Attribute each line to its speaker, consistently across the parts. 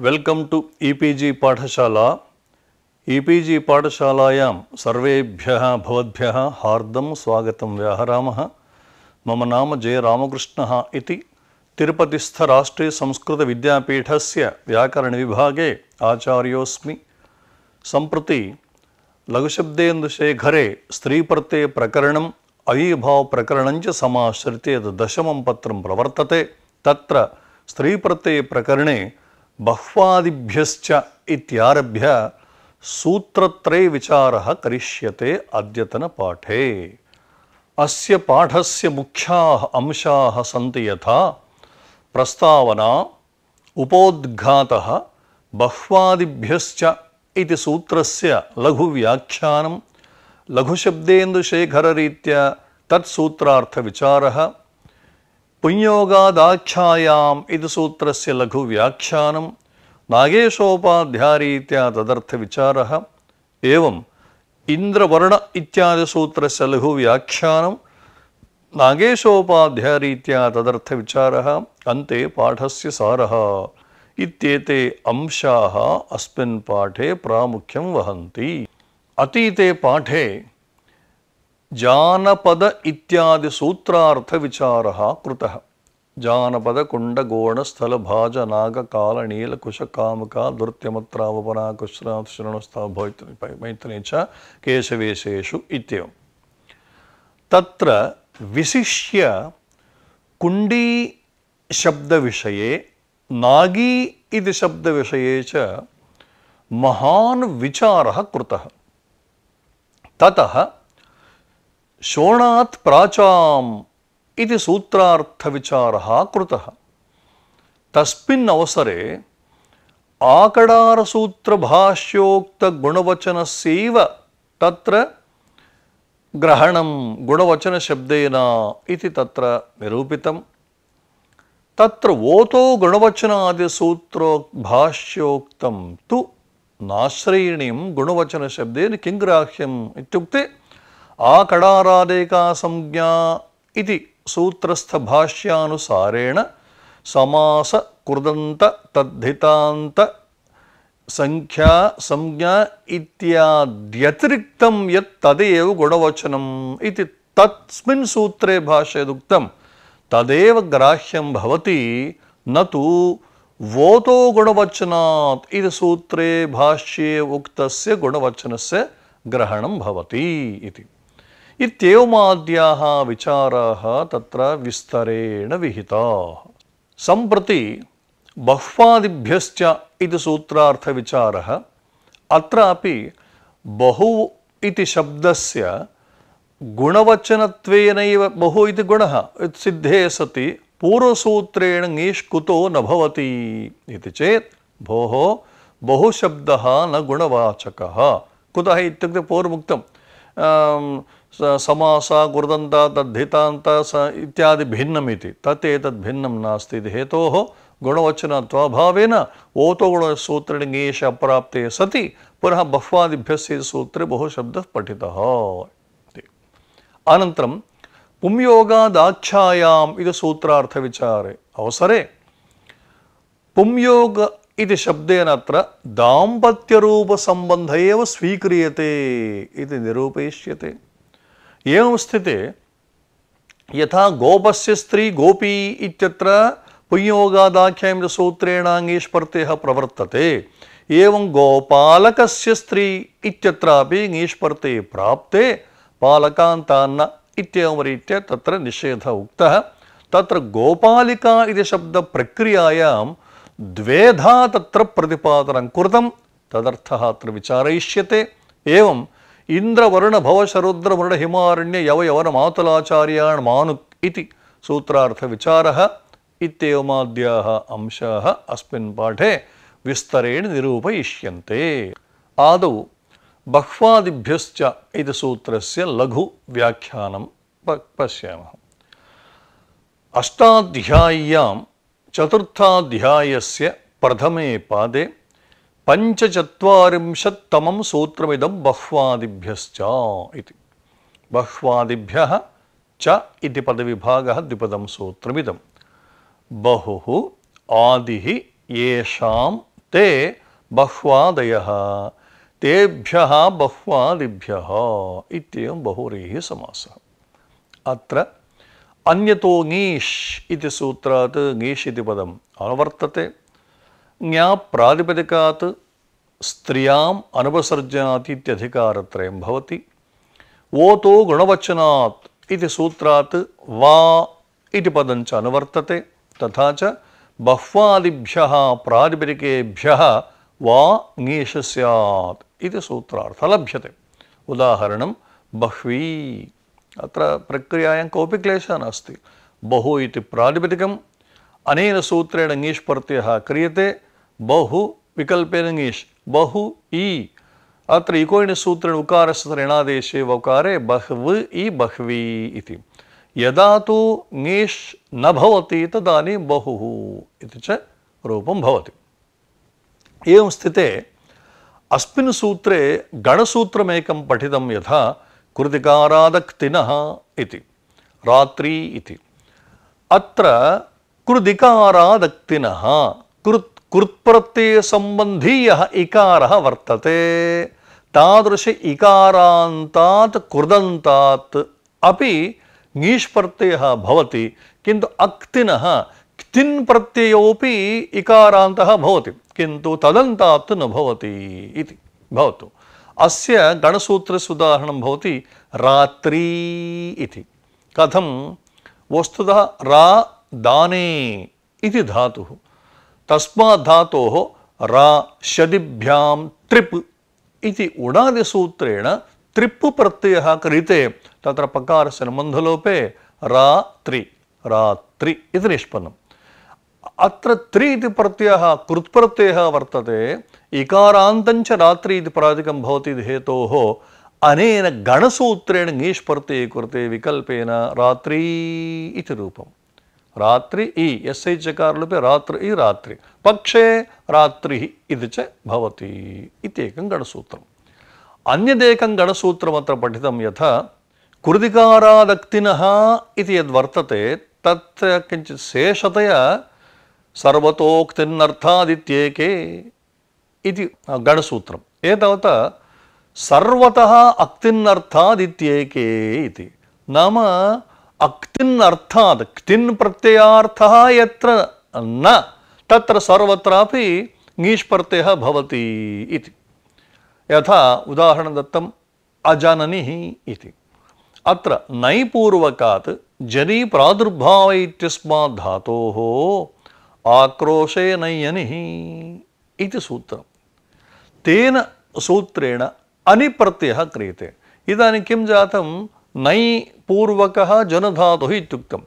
Speaker 1: Welcome to ePG Pathshala ePG P पाठशालायां सर्वेभ्यः भवद्भ्यः हार्दं स्वागतं व्याहरामः मम नाम जय रामकृष्णः इति तिरुपतिस्थराष्ट्रीयसंस्कृतविद्यापीठस्य व्याकरणविभागे आचार्योऽस्मि सम्प्रति लघुशब्देन्दुशेखरे स्त्रीप्रत्ययप्रकरणम् अयि भाव् प्रकरणञ्च समाश्रित्य दशमं पत्रं प्रवर्तते तत्र प्रकरणे बह्वादिभ्यश्च इत्यारभ्य सूत्रत्रय विचार करिष्यते अद्यतन पाठे अस्य पाठस्य मुख्या अंशा सन्ति यथा प्रस्तावना उपोद्घातः बह्वादिभ्यश्च इति सूत्रस्य लघुव्याख्यानं लघुशब्देन्दुशेखररीत्या तत्सूत्रार्थविचारः पुण्योगादाख्यायाम् इति सूत्रस्य लघुव्याख्यानं नागेशोपाध्यायरीत्या तदर्थविचारः एवम् इन्द्रवर्ण इत्यादिसूत्रस्य लघुव्याख्यानं नागेशोपाध्यायरीत्या तदर्थविचारः अन्ते पाठस्य सारः इत्येते अंशाः अस्मिन् पाठे प्रामुख्यं वहन्ति अतीते पाठे जानपद इत्यादि सूत्रार्थ विचार कृत जानपद कुंड गोण स्थल भाज नाग काल नील कुश कामक दुर्त्यमत्रावपना कुश्रा शृणस्था मैत्रिणी च केशवेशेषु तत्र विशिष्य कुंडी शब्द विषये नागी इति शब्द विषये च महान् विचार कृतः ततः శోణాత్ ప్రాచాం ఇది సూత్రార్థ విచార కృత తస్మిన్ అవసరే ఆకడార సూత్ర భాష్యోక్త గుణవచన సేవ తత్ర గ్రహణం గుణవచన శబ్దేనా ఇది తత్ర నిరూపితం తత్ర ఓతో గుణవచనాది సూత్రో భాష్యోక్తం తు నాశ్రయణీయం గుణవచన శబ్దేని కింగ్రాహ్యం ఇత్యుక్తే ఆకడారాదేకా సంజ్ఞా ఇది సూత్రస్థ భాష్యానుసారేణ సమాస కృదంత తద్ధితాంత సంఖ్యా సంజ్ఞా ఇత్యాద్యతిరిక్తం యత్ తదేవ గుణవచనం ఇది తస్మిన్ సూత్రే భాష్యదుక్తం తదేవ గ్రాహ్యం భవతి నతు వోతో గుణవచనాత్ ఇది సూత్రే భాష్యే ఉక్తస్య గుణవచనస్య గ్రహణం భవతి ఇది इत्येवमाद्याः विचाराः तत्र विस्तरेण विहिताः सम्प्रति बह्वादिभ्यश्च इति सूत्रार्थविचारः अत्रापि बहु इति शब्दस्य गुणवचनत्वेनैव बहु इति गुणः सिद्धे सति पूर्वसूत्रेण ङीष्कुतो न भवति इति चेत् भोः बहुशब्दः न गुणवाचकः कुतः इत्युक्ते पूर्वमुक्तं समास गुर्दंत तद्धितांत स इत्यादि तत्त तत् एतद् हेतो नास्ति इति हेतोः गुणवचनत्वाभावेन प्राप्ते सति पुनः बह्वादिभ्य सूत्रे बहु शब्दः पठितः इति अनन्तरं पुंयोगादाच्छायाम् इति अवसरे पुंयोग इति शब्देन अत्र दाम्पत्यरूपसम्बन्ध एव स्वीक्रियते इति निरूपयिष्यते एवं स्थिते यथा गोपस्य स्त्री गोपी इत्यत्र पुंयोगादाख्यायं सूत्रेणाङ्गी स्पर्धः प्रवर्तते एवं गोपालकस्य स्त्री इत्यत्रापि ङीष्पर्ते प्राप्ते पालकान्तान्न इत्येवं रीत्या तत्र निषेधः उक्तः तत्र गोपालिका इति शब्दप्रक्रियायां द्वेधा तत्र प्रतिपादनं कृतं तदर्थः अत्र विचारयिष्यते एवं இந்திர வருண பவசருদ্ர வருண ஹிமாரண்ய யவ யவன மாதுலாச்சாரியான் மானு இதி சூத்திரார்த்த விசாரः इत्येवमाद्याः अंशाः अस्मिन् पाठे विस्तरेण निरूपयिष्यन्ते आदौ बह्वादिभ्यश्च इति सूत्रस्य लघुव्याख्यानं प पश्यामः अष्टाध्याय्यां चतुर्थाध्यायस्य प्रथमे पादे पञ्चचत्वारिंशत्तमं सूत्रमिदं बह्वादिभ्यश्च इति बह्वादिभ्यः च इति पदविभागः द्विपदं सूत्रमिदं बहुः आदिः येषां ते बह्वादयः तेभ्यः बह्वादिभ्यः इत्येवं बहुरीः समासः अत्र अन्यतो ङीष् इति सूत्रात् ङीष् इति पदम् अनुवर्तते ज्ञाप्रातिपदिकात् स्त्रियाम् अनुपसर्जनातीत्यधिकारत्रयं भवति वोतो गुणवचनात् इति सूत्रात् वा इति पदञ्च अनुवर्तते तथा च बह्वादिभ्यः प्रातिपदिकेभ्यः वा ङीश स्यात् इति सूत्रार्थः लभ्यते उदाहरणं बह्वी अत्र प्रक्रियायां कोऽपि क्लेशः नास्ति बहु इति प्रातिपदिकम् अनेन सूत्रेण ङीष् प्रत्ययः क्रियते बहु विकल्पेन ङीष् बहु ई अत्र इकोयिण सूत्रेण उकारस्य ऋणादेशे वकारे बहव ई बहवी इति यदा तु ङीष् न भवति तदानीं बहुः इति च रूपं भवति एवं स्थिते अस्मिन् सूत्रे गणसूत्रमेकं पठितं यथा कृदिकारादक्तिनः इति रात्री इति अत्र कृदिकारादक्तिनः कृत् कुर्प्रत्ययसम्बन्धी यः इकारः वर्तते तादृश इकारान्तात् कुर्दन्तात् अपि ङीष् प्रत्ययः भवति किन्तु अक्तिनः क्तिन् प्रत्ययोपि इकारान्तः भवति किन्तु तदन्तात् अस्य गणसूत्रस्य उदाहरणं भवति रात्री कथम कथं वस्तुतः रा दाने इति धातुः तस्मा धातोः रा शदिभ्यां त्रिप् इति उडादिसूत्रेण त्रिप् प्रत्ययः क्रियते तत्र पकारस्य अनुबन्धलोपे रात्रि रात्रि इति निष्पन्नम् अत्र त्रि इति प्रत्ययः कृत्प्रत्ययः रात्रि इति परादिकं भवति इति हेतोः अनेन गणसूत्रेण ङीष् कृते विकल्पेन रात्रि रूपम् ರಾತ್ರಿ ಇ ಎಸ್ ಐ ಚಕಾರಲುಪೆ ರಾತ್ರಿ ಇ ರಾತ್ರಿ ಪಕ್ಷೇ ರಾತ್ರಿ ಇದು ಚ ಭವತಿ ಇತ್ಯೇಕಂ ಗಣಸೂತ್ರಂ ಅನ್ಯದೇಕಂ ಯಥ ಕುರುದಿಕಾರಾದಕ್ತಿನಃ ಇತಿ ಯದ್ವರ್ತತೆ ತತ್ರ ಕಿಂಚಿತ್ ಶೇಷತೆಯ ಸರ್ವತೋಕ್ತಿನ್ನರ್ಥಾದಿತ್ಯೇಕೆ ಇತಿ ಗಣಸೂತ್ರಂ ಏತಾವತ ಸರ್ವತಃ ಅಕ್ತಿನ್ನರ್ಥಾದಿತ್ಯೇಕೆ ಇತಿ ನಾಮ अक्तिन अर्थात क्तिन प्रत्ययार्थ यत्र न तत्र सर्वत्रापि यथा उदाहरणं दत्तम् अजननिः अत्र नैपूर्वकात् जनी प्रादुर्भाव इत्यस्मात् धातोः आक्रोशे नयनिः सूत्र तेन सूत्रेण अनिप्रत्ययः क्रियते इदानीं किं जातं नै पूर्वकः ही इत्युक्तं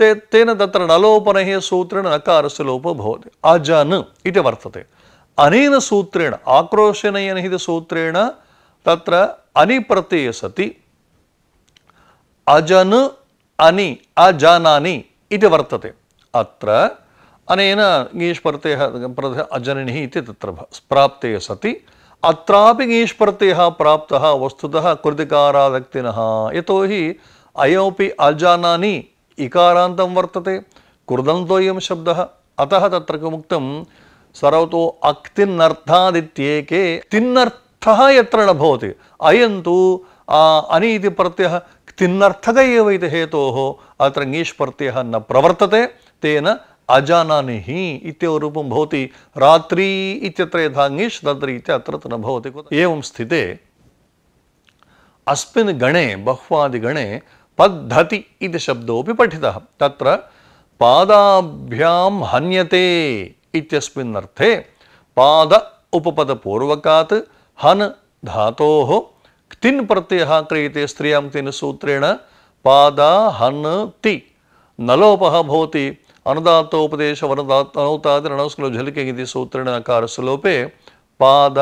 Speaker 1: ते तेन तत्र नलोपनः सूत्रेण नकारस्य लोपो भवति आजानु इटे वर्तते अनेन सूत्रेण आक्रोशनयन इति सूत्रेण तत्र अनि प्रत्यये सति अजन् अनि आजानानि इटे वर्तते अत्र अनेन ङीष् आजाने अजनिः इटे तत्र प्राप्ते सति ಅತ್ರಾಪಿ ಈಶ್ವರತೆಯ ಪ್ರಾಪ್ತಃ ವಸ್ತುತಃ ಕೃತಿಕಾರಾದಕ್ತಿನಃ ಯಥೋಹಿ ಅಯೋಪಿ ಅಜಾನಾನಿ ಇಕಾರಾಂತಂ ವರ್ತತೆ ಕುರ್ದಂತೋಯಂ ಶಬ್ದ ಅತಃ ತತ್ರ ಮುಕ್ತ ಸರ್ವತೋ ಅಕ್ತಿನ್ನರ್ಥಾದಿತ್ಯೇಕೆ ತಿನ್ನರ್ಥ ಯತ್ರ ನ ಭವತಿ ಅಯಂತು ಆ ಅನೀತಿ ಪ್ರತ್ಯಯ ತಿನ್ನರ್ಥಕ ಏವ ಹೇತೋ ಅತ್ರ ङीष् ನ ಪ್ರವರ್ತತೆ ತೇನ अजाना ही इत्येव रात्री यहाँ यथा ङिष् एवं स्थित अस्मिन् गणे बहुवादिगणे पद्धति शब्दों शब्दोऽपि पठितः तत्र पादाभ्यां हन्यते इत्यस्मिन् अर्थे पाद उपपदपूर्वकात् हन् धातोः क्तिन् प्रत्ययः क्रियते स्त्रियां तिन् सूत्रेण पादा हन ति नलोपः ಅನುದಾತೋಪದೇಶ ವನದಾತ್ ಅನೌತಾದ ರಣಸ್ಕುಲ ಝಲಿಕೆಗಿದಿ ಸೂತ್ರಣಕಾರ ಸುಲೋಪೆ ಪಾದ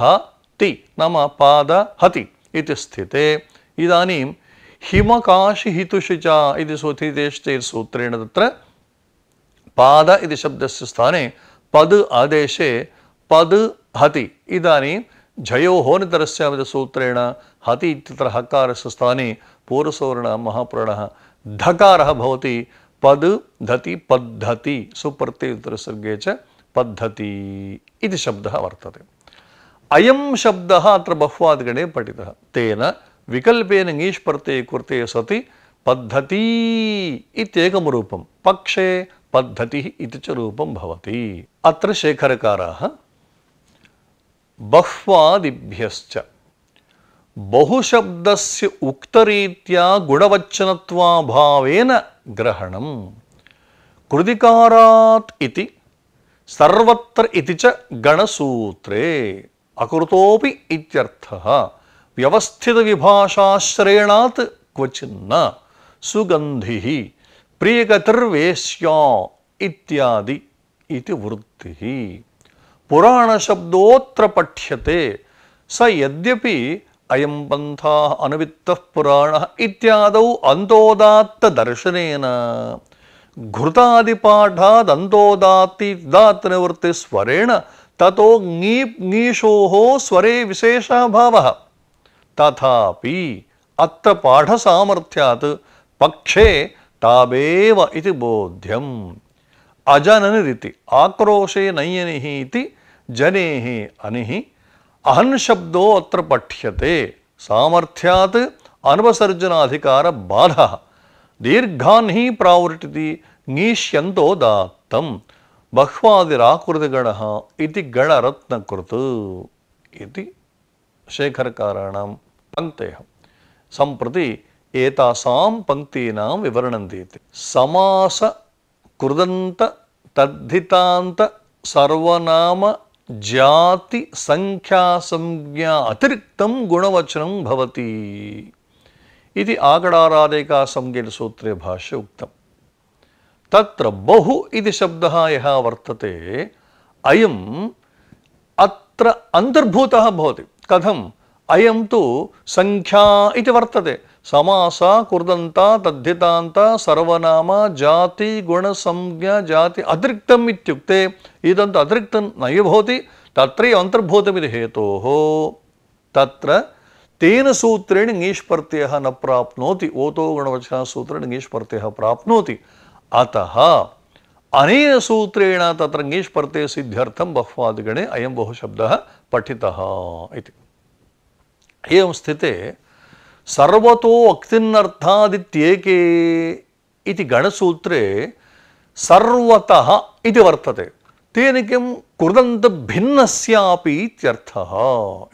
Speaker 1: ಹತಿ ನಮ್ಮ ಪಾದ ಹತಿ ಇತಿ ಸ್ಥಿತೆ ಇದಾನೀಂ ಹಿಮಕಾಶಿ ಹಿತುಷಿಚ ಇದು ಸುಥಿತೇಷ್ಟೈರ್ ಸೂತ್ರೇಣ ತತ್ರ ಪಾದ ಇದು ಶಬ್ದಸ್ಯ ಸ್ಥಾನೆ ಪದ ಆದೇಶೆ ಪದ ಹತಿ ಇದಾನೀಂ ಜಯೋ ನಿತರಸ್ಯಾಮದ ಸೂತ್ರೇಣ ಹತಿ ಇತ್ಯತ್ರ ಹಕಾರಸ್ಯ ಸ್ಥಾನೆ ಪೂರ್ವಸೌರ್ಣ ಮಹಾಪುರಾಣ ಪದ್ ಧತಿ ಪದ್ಧತಿ ಸುಪ್ರತಿ ಉತ್ತರಸರ್ಗೆ ಚ ಪದ್ಧತಿ ಇದು ಶಬ್ದ ವರ್ತದೆ ಅಯಂ ಶಬ್ದ ಅತ್ರ ಗಣೆ ಪಠಿತ ತೇನ ವಿಕಲ್ಪೇನ ङीष् ಪ್ರತ್ಯಯ ಕುರ್ತೆ ಸತಿ ಪದ್ಧತಿ ಇತ್ಯೇಕಂ ರೂಪಂ ಪಕ್ಷೆ ಪದ್ಧತಿ ಇತಿ ಚ ರೂಪಂ ಭವತಿ ಅತ್ರ ಶೇಖರಕಾರ ಬಹ್ವಾದಿಭ್ಯಶ್ಚ ಬಹುಶಬ್ದಸ್ಯ ಉಕ್ತರೀತ್ಯ ಗುಣವಚ್ಚನತ್ವಾಭಾವೇನ ग्रहणम् कृदिकारात इति सर्वत्र इति च गणसूत्रे अकृतोऽपि इत्यर्थः व्यवस्थितविभाषाश्रयणात् क्वचिन्न सुगन्धिः प्रियगतिर्वेश्या इत्यादि इति वृत्तिः पुराणशब्दोऽत्र पठ्यते स यद्यपि अयम् पन्थाः अनुवित्तः पुराणः इत्यादौ अन्तोदात्तदर्शनेन घृतादिपाठादन्तोदात्तिदात्तनिवृत्तिस्वरेण ततो ङी ङीषोः स्वरे विशेषः भावः तथापि अत्र पाठसामर्थ्यात् पक्षे ताबेव इति बोध्यम् अजननिरिति आक्रोशे नञयनिः इति जनेः अनिः अहन शब्दो अत्र पठ्यते सामर्थ्यात् अनुपसर्जनाधिकार बाधा दीर्घान् ही प्रावर्तिति ङीष्यन्तो दात्तम् बह्वादिराकृतिगणः इति गणरत्नकृत् इति शेखरकाराणां पङ्क्तेः सम्प्रति एतासां पङ्क्तीनां विवरणन्ति इति समासकृदन्ततद्धितान्तसर्वनाम जाति संख्या संज्ञा अतिरिक्त गुणवचन भवति इति संज्ञ सूत्रे भाष्य उक्तम त्र बहु शब्द यहाँ यः वर्तते अयम् अत्र अन्तर्भूतः भवति कथम् अयं तु संख्या इति है समास कुर्दंता तद्धितांत सर्वनाम जाति गुण संज्ञा जाति अतिरिक्तम इत्युक्ते इदंत अतिरिक्तं नैव भवति तत्रैव अन्तर्भूतमिति हेतोः तत्र तेन सूत्रेण ङीष् न प्राप्नोति ओतो गुणवचनः सूत्रेण ङीष् प्राप्नोति अतः अनेन सूत्रेण तत्र ङीष् प्रत्ययसिद्ध्यर्थं बह्वादिगणे अयं बहुशब्दः पठितः इति एवं स्थिते ಸರ್ವತೋ ಅಕ್ತಿನ್ನರ್ಥಾದಿತ್ಯೇಕೆ ಇತಿ ಗಣಸೂತ್ರೇ ಸರ್ವತಃ ಇದು ವರ್ತದೆ ತೇನ ಕಿಂ ಕುರ್ದಂತ ಭಿನ್ನಸ್ಯಾಪಿ ಇತ್ಯರ್ಥ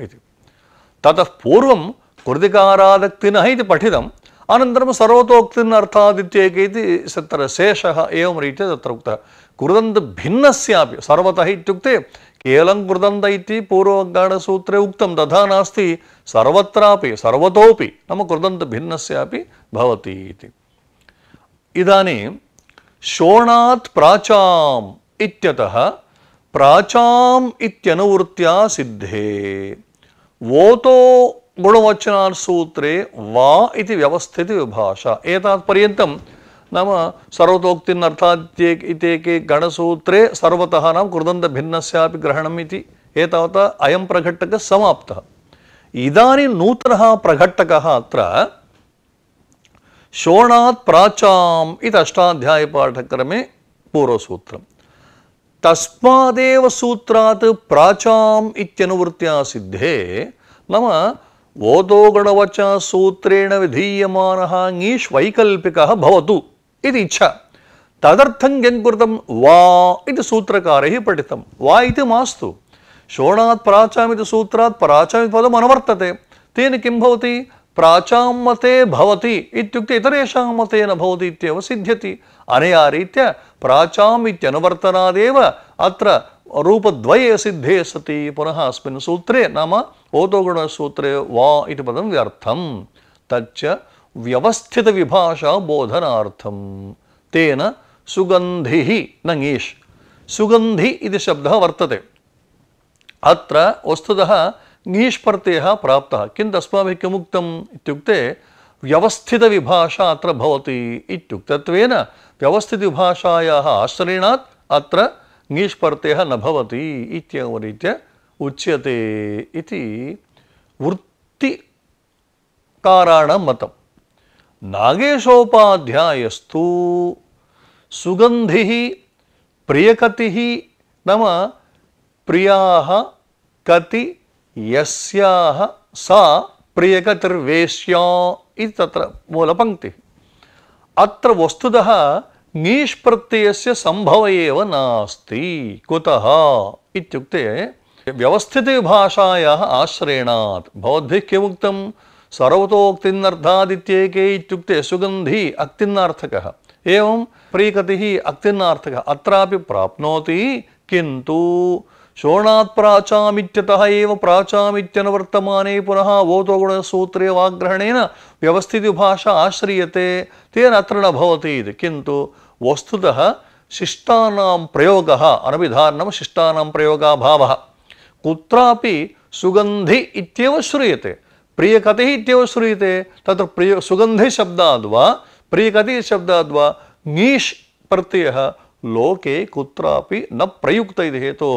Speaker 1: ಇದು ತತಃ ಪೂರ್ವಂ ಕುರುದಿಕಾರಾದಕ್ತಿನ ಇದು ಪಠಿತ ಅನಂತರಂ ಸರ್ವತೋಕ್ತಿನ್ನರ್ಥಾದಿತ್ಯೇಕೆ ಇತಿ ತತ್ರ ಶೇಷ ಏವಂ ರೀತಿಯ ತತ್ರ ಉಕ್ತ ಕುರ್ದಂತ ಭಿನ್ನಸ್ಯಾಪಿ ಸರ್ವತಃ ಇತ್ಯುಕ್ತೆ केवलं कृतं दैति पूर्ववङ्गाणसूत्रे उक्तं तथा नास्ति सर्वत्रापि सर्वतोपि नाम कृदन्तभिन्नस्यापि भवति इति इदानीं शोणात् प्राचाम् इत्यतः प्राचाम् इत्यनुवृत्त्या सिद्धे वोतो गुणवचनात् सूत्रे वा इति व्यवस्थिति विभाषा एतावत्पर्यन्तं नाम सर्वतोक्तिनर्थात्येके गणसूत्रे सर्वतः नाम कृदन्तभिन्नस्यापि ग्रहणम् इति एतावता अयं प्रघट्टकः समाप्तः इदानीं नूतनः प्रघट्टकः अत्र शोणात् प्राचाम् इति अष्टाध्यायीपाठक्रमे पूर्वसूत्रम् तस्मादेव सूत्रात् प्राचाम् सिद्धे नाम ओदोगणवचा सूत्रेण विधीयमानः ङीष्वैकल्पिकः भवतु இது இச்சா ததர்த்தம் கங்குருதம் வா இது சூத்திரக்காரை படித்தம் வா இது மாஸ்து शोणात् प्राचामित सूत्रात् प्राचामित पदम अनुवर्तते तेन किं भवति प्राचां मते भवति इत्युक्ते इतरेषां मतेन भवति इत्येव सिद्ध्यति अनया रीत्या प्राचाम् इत्यनुवर्तनादेव अत्र रूपद्वये सिद्धे सति पुनः अस्मिन् सूत्रे नाम ओतोगुणसूत्रे वा इति पदं व्यर्थं तच्च व्यवस्थित विभाषा बोधनार्थम तेन सुगंधि नङीश सुगंधि इति शब्दः वर्तते अत्र वस्तुतः ङीष् प्रत्ययः प्राप्तः किन्तु अस्माभिः किमुक्तम् इत्युक्ते व्यवस्थितविभाषा अत्र भवति इत्युक्तत्वेन व्यवस्थितविभाषायाः आश्रयणात् अत्र ङीष् प्रत्ययः न भवति इत्यवरीत्य उच्यते इति वृत्तिकाराणां मतम् नागेशोपाध्यायस्तु सुगंधि प्रियकति नाम प्रिया कति यस्याह सा मूलपंक्ति अत्र वस्तु ङीष् प्रत्ययस्य संभव एव व्यवस्थित कुतः इत्युक्ते व्यवस्थितभाषायाः आश्रयणात् भवद्भिः ಸರ್ವತೋಕ್ತಿನ್ನರ್ಥಾದಿತ್ಯೇಕೆ ಇತ್ಯುಕ್ತೆ ಸುಗಂಧಿ ಅಕ್ತಿನ್ನಾರ್ಥಕ ಏವಂ ಪ್ರೀಕತಿ ಅಕ್ತಿನ್ನಾರ್ಥಕ ಅತ್ರಾಪಿ ಪ್ರಾಪ್ನೋತಿ ಕಿಂತು ಶೋಣಾತ್ ಪ್ರಾಚಾಮಿತ್ಯತಃ ಏವ ಪ್ರಾಚಾಮಿತ್ಯನುವರ್ತಮಾನೇ ಪುನಃ ಓತೋಗುಣ ಸೂತ್ರೇ ವಾಗ್ರಹಣೇನ ವ್ಯವಸ್ಥಿತಿ ಭಾಷಾ ಆಶ್ರೀಯತೆ ತೇನ ಅತ್ರ ನ ಭವತಿ ಇದು ಕಿಂತು ವಸ್ತುತಃ ಶಿಷ್ಟಾನಾಂ ಪ್ರಯೋಗ ಅನಭಿಧಾನಂ ಶಿಷ್ಟಾನಾಂ ಪ್ರಯೋಗಾಭಾವ ಕುತ್ರಾಪಿ ಸುಗಂಧಿ ಇತ್ಯೇವ ಶ್ರೂಯತೆ ಪ್ರಿಯಕತೆ ಇತ್ಯವ ಶ್ರೂಯತೆ ತತ್ರ ಪ್ರಿಯ ಸುಗಂಧೆ ಶಬ್ದ ಅದ್ವಾ ಪ್ರಿಯಕತೆ ಶಬ್ದ ಅದ್ವಾ ನೀಶ್ ಪ್ರತ್ಯಯ ಲೋಕೆ ಕುತ್ರಾಪಿ ನ ಪ್ರಯುಕ್ತ ಇದು ಹೇತೋ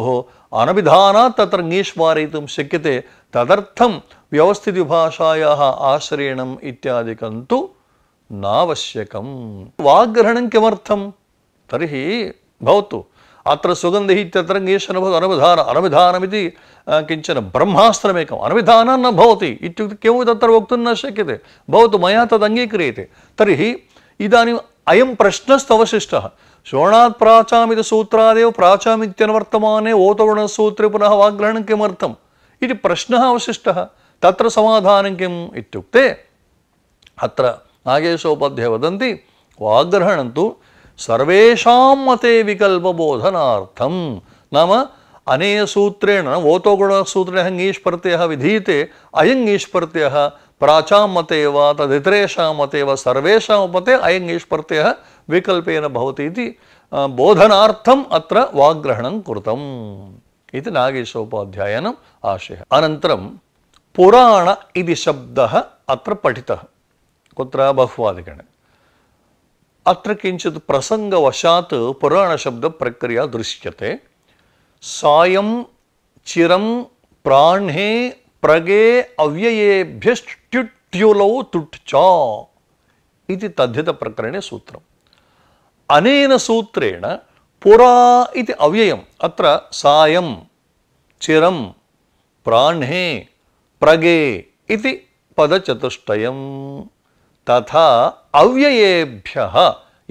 Speaker 1: ಅನವಿಧಾನಾತ್ ತತ್ರ ನೀಶ್ ಮಾರಯಿತು ಶಕ್ಯತೆ ತದರ್ಥಂ ವ್ಯವಸ್ಥಿತ ಭಾಷಾಯ ಆಶ್ರಯಣ ಇತ್ಯಾದಿಕಂತು ನಾವಶ್ಯಕಂ ವಾಗ್ರಹಣಂ ಕಿಮರ್ಥಂ ತರ್ಹಿ ಭವತು అత్ర సుగంధి ఇత్యత్రంగేశన అనవిధాన అనవిధానమితి కించన బ్రహ్మాస్త్రమేకం అనవిధాన న ఇత్యుక్తి కిము తత్ర వక్తుం న శక్యతే భవతు మయా తదంగీక్రియతే తర్హి ఇదానీం అయం ప్రశ్నస్తవశిష్టः శోణాత్ ప్రాచామిత సూత్రాదేవ ప్రాచామిత్యనవర్తమానే ఓతగుణసూత్రే పునః వాగ్రహణం కిమర్థం ఇది ప్రశ్న అవశిష్ట తత్ర సమాధానం కిమ్ ఇత్యుక్తే అత్ర నాగేశోపాధ్యాయ వదంతి వాగ్రహణం తు सर्वेषां मते विकल्पबोधनार्थं नाम अनेन सूत्रेण ओतोगुणसूत्रेण हङ्गीष् प्रत्ययः विधीयते अयङ्गीष् प्रत्ययः प्राचां मते वा मते वा मते अयङ्गीष् प्रत्ययः विकल्पेन भवति इति बोधनार्थम् अत्र वाग्ग्रहणं कृतम् इति नागेशोपाध्यायनम् आशयः अनन्तरं पुराण इति शब्दः अत्र पठितः कुत्र बहुवादिगणे ಅತ್ರ ಕಿಂಚಿತ್ ಪ್ರಸಂಗವಶಾತ್ ಪುರಾಣಶಬ್ದ ಪ್ರಕ್ರಿಯೆ ದೃಶ್ಯತೆ ಸಾಯಂ ಚಿರಂ ಪ್ರಾಣೆ ಪ್ರಗೆ ಅವ್ಯಯೇಭ್ಯಷ್ಟ್ಯುಟ್ಯುಲೌ ತುಟ್ಚ ಇತಿ ತದ್ಧಿತ ಪ್ರಕರಣ ಸೂತ್ರ ಅನೇನ ಸೂತ್ರೇಣ ಪುರಾ ಇತಿ ಅವ್ಯಯಂ ಅತ್ರ ಸಾಯಂ ಚಿರಂ ಇತಿ ಪದಚತುಷ್ಟಯಂ तथा अव्ययेभ्यः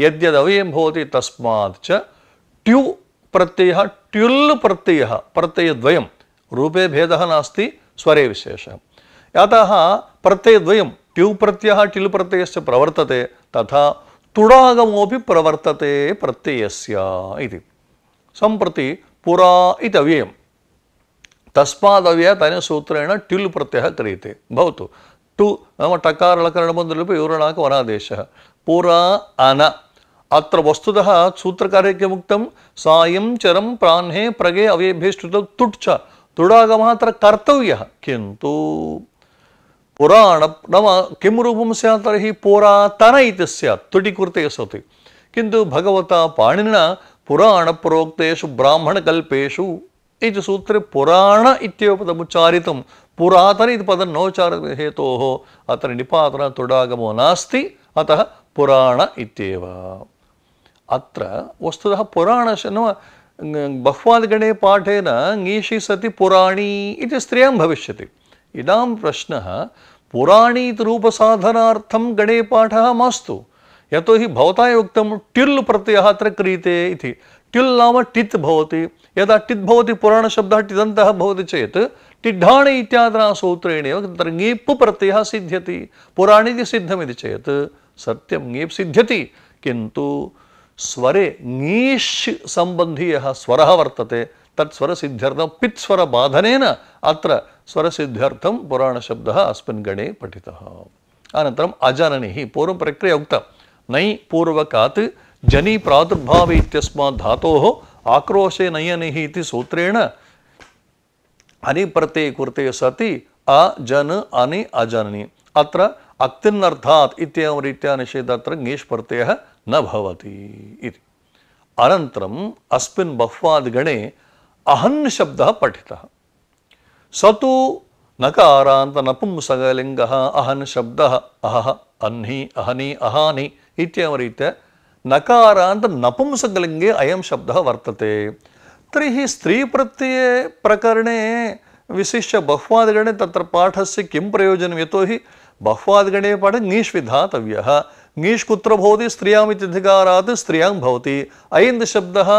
Speaker 1: यद्यदव्ययं भवति तस्मात् ट्यु प्रत्यय ट्युल् प्रत्ययः प्रत्ययद्वयं रूपे भेदः नास्ति स्वरे विशेष अतः प्रत्ययद्वयं ट्यु प्रत्ययः टिल् प्रत्ययस्य प्रवर्तते तथा तुडागमोऽपि प्रवर्तते प्रत्यय इति पुरा इति अव्ययं तेन सूत्रेण ट्युल प्रत्ययः क्रियते ಟು ನಾಮ ಟಕಾರಳಕರಣಬಂಧುಲಿಪಿ ವಿವರಣಾಕ ವನಾದೇಶ ಪುರಾ ಅನ ಅತ್ರ ವಸ್ತುತಃ ಸೂತ್ರಕಾರ್ಯಕ್ಕೆ ಮುಕ್ತಂ ಸಾಯಂ ಚರಂ ಪ್ರಾಹ್ನೇ ಪ್ರಗೆ ಅವೇಭ್ಯಶ್ರುತ ತುಟ್ ಚ ತುಡಾಗಮಃ ಕರ್ತವ್ಯ ಕಿಂತು ಪುರಾಣ ನಮ್ಮ ಕಿಂ ರೂಪಂ ಸ್ಯಾತ್ ತರ್ಹಿ ಪುರಾತನ ಇತಿ ಸ್ಯಾತ್ ತುಟಿಕೃತೆ ಕಿಂತು ಭಗವತ ಪಾಣಿನ ಪುರಾಣ ಪ್ರೋಕ್ತು ಬ್ರಾಹ್ಮಣಕಲ್ಪು ಇದು ಪುರಾಣ ಇತ್ಯವ ಪುರಾತನ ಇದು ಪದ ನೋಚಾರ ಹೇತೋ ಅತನ ನಿಪಾತನ ತೊಡಾಗಮೋ ನಾಸ್ತಿ ಅತ ಪುರಾಣ ಇತ್ಯೇವ ಅತ್ರ ವಸ್ತುತಃ ಪುರಾಣ ಅನ್ನುವ ಬಹ್ವಾದ್ಗಣೆ ಪಾಠೇನ ಈಶಿ ಸತಿ ಪುರಾಣೀ ಇದು ಸ್ತ್ರೀಯಂ ಭವಿಷ್ಯತಿ ಇದಾಂ ಪ್ರಶ್ನ ಪುರಾಣೀತ್ ರೂಪ ಸಾಧನಾರ್ಥಂ ಗಣೇ ಪಾಠ ಮಾಸ್ತು ಯತೋ ಹಿ ಭವತಾ ಉಕ್ತಂ ಟ್ಯುಲ್ ಪ್ರತ್ಯಯ ಅತ್ರ ಕ್ರಿಯತೆ ಇತಿ किल नाम टित् भवति यदा टित् भवति पुराणशब्दः टिदन्तः भवति चेत् टिड्ढाणे इत्यादिना सूत्रेणेव तत्र ङीप् प्रत्ययः सिद्ध्यति पुराणे इति सिद्धमिति चेत् सत्यं ङीप् सिद्ध्यति किन्तु स्वरे ङीष् सम्बन्धी यः स्वरः वर्तते तत्स्वरसिद्ध्यर्थं पित्स्वरबाधनेन अत्र स्वरसिद्ध्यर्थं पुराणशब्दः अस्मिन् गणे पठितः अनन्तरम् अजननिः पूर्वं प्रक्रिया उक्ता नै पूर्वकात् जनी प्रादुर्भाव इत्यस्मात् धातोः आक्रोशे नयनिः इति सूत्रेण प्रत्यय कृते सति अजन अनि अजनि अत्र अक्तिन्नर्थात् इत्येवं रीत्या निषेधत्र ङीष् प्रत्ययः न भवति इति अनन्तरम् अस्मिन् बह्वादिगणे अहन् शब्दः पठितः स तु नकारान्त नपुंसकलिङ्गः अहन् शब्दः अहः अह्नि अहनि अहानि इत्येवं रीत्या नकारांत नपुंसकलिंगे अयम शब्द वर्तते तरी स्त्री प्रत्यय प्रकरणे विशिष्य बह्वादगणे तत्र पाठस्य किं प्रयोजनं यतोहि बह्वादगणे पाठ नीश विधातव्य नीश कुत्र भवति स्त्रियाम् इत्यधिकारात् स्त्रियां भवति अयिन्द शब्दः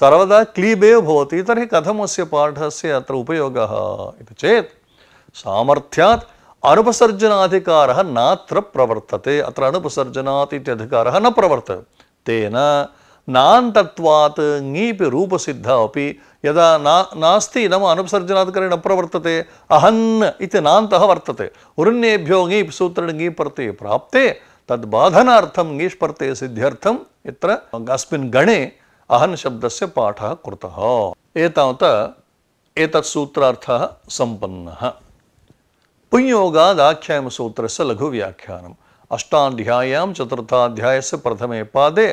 Speaker 1: सर्वदा क्लीबेव भवति तर्हि कथम् अस्य पाठस्य अत्र उपयोगः इति चेत् सामर्थ्यात् अनुपसर्जनाधिकारः नात्र प्रवर्तते अत्र अनुपसर्जनात् इति अधिकारः न प्रवर्तते तेन नान्तत्वात् ङीपि रूपसिद्ध अपि यदा ना नास्ति नाम अनुपसर्जनात् न प्रवर्तते अहन् इति नान्तः वर्तते उरुण्येभ्यो ङीप् सूत्रेण ङीपर्ते प्राप्ते तद्बाधनार्थं ङीष्पर्ते सिद्ध्यर्थं यत्र अस्मिन् गणे अहन् शब्दस्य पाठः कृतः एतावत् एतत् सूत्रार्थः सम्पन्नः पुंयोगादाख्यायमसूत्रस्य लघुव्याख्यानं अष्टाध्याय्यां चतुर्थाध्यायस्य प्रथमे पादे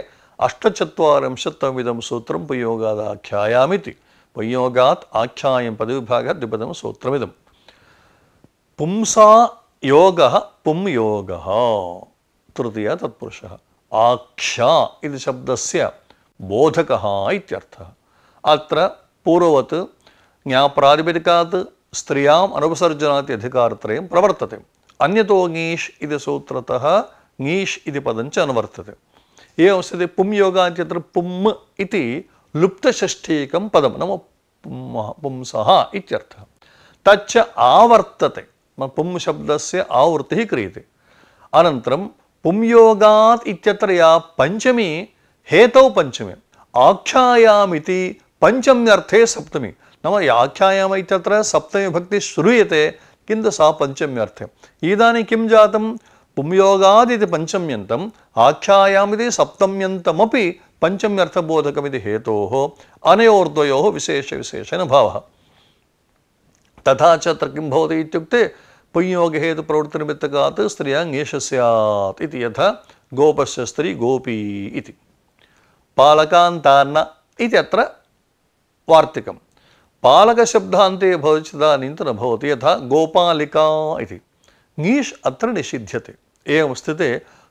Speaker 1: अष्टचत्वारिंशत्तमिदं सूत्रं पयोगादाख्यायामिति पयोगात् आख्यायं पदविभागः द्विपदं सूत्रमिदं पुंसा योगः पुंयोगः तृतीया तत्पुरुषः आख्या इति शब्दस्य बोधकः इत्यर्थः अत्र पूर्ववत् ज्ञाप्रातिपदिकात् स्त्रियाम् अनुपसर्जनात् अधिकारत्रयं प्रवर्तते ಅನ್ಯತೋ ङीष् इति सूत्रतः ङीष् इति ಪದಂ ಚ ಅನುವರ್ತತೆ ಪುಂ ಯೋಗ ಅಂತ ಪುಂ ಇತಿ ಲುಪ್ತಷಷ್ಠೀಕಂ ಪದ ನಮ್ಮ ಪುಂಸಃ ಇತ್ಯರ್ಥ ತಚ್ಚ ಆವರ್ತತೆ ಪುಂ ಶಬ್ದಸ್ಯ ಆವೃತ್ತಿ ಕ್ರಿಯತೆ ಅನಂತರಂ ಪುಂಯೋಗಾತ್ ಇತ್ಯತ್ರ ಯಾ ಪಂಚಮಿ ಹೇತೌ ಪಂಚಮಿ ಆಖ್ಯಾಯಾಮಿತಿ ಪಂಚಮ್ಯರ್ಥೇ ಸಪ್ತಮಿ ನಮ್ಮ ಆಖ್ಯಾಯಾಮ ಇತ್ಯತ್ರ ಸಪ್ತಮಿ ಭಕ್ತಿ ಶ್ರೂಯತೆ किंतु सा पंचम्यर्थे इदानीं किं जातं पुंयोगादिति पंचम्यन्तम् आख्यायामिति सप्तम्यन्तमपि पंचम्यर्थबोधक हेतोः अनयोर्द्वयोः विशेष विशेषण भाव तथा किं भवति इत्युक्ते पुंयोगहेतुप्रवृत्तिनिमित्तकात् स्त्रियाङ्गेश स्यात् इति यथा गोपस्य स्त्री गोपी इति पालकान्तान्न पालकशब्दान्ते भवति तदानीन्तन यथा गोपालिका इति ङीष् अत्र निषिध्यते एवं स्थिते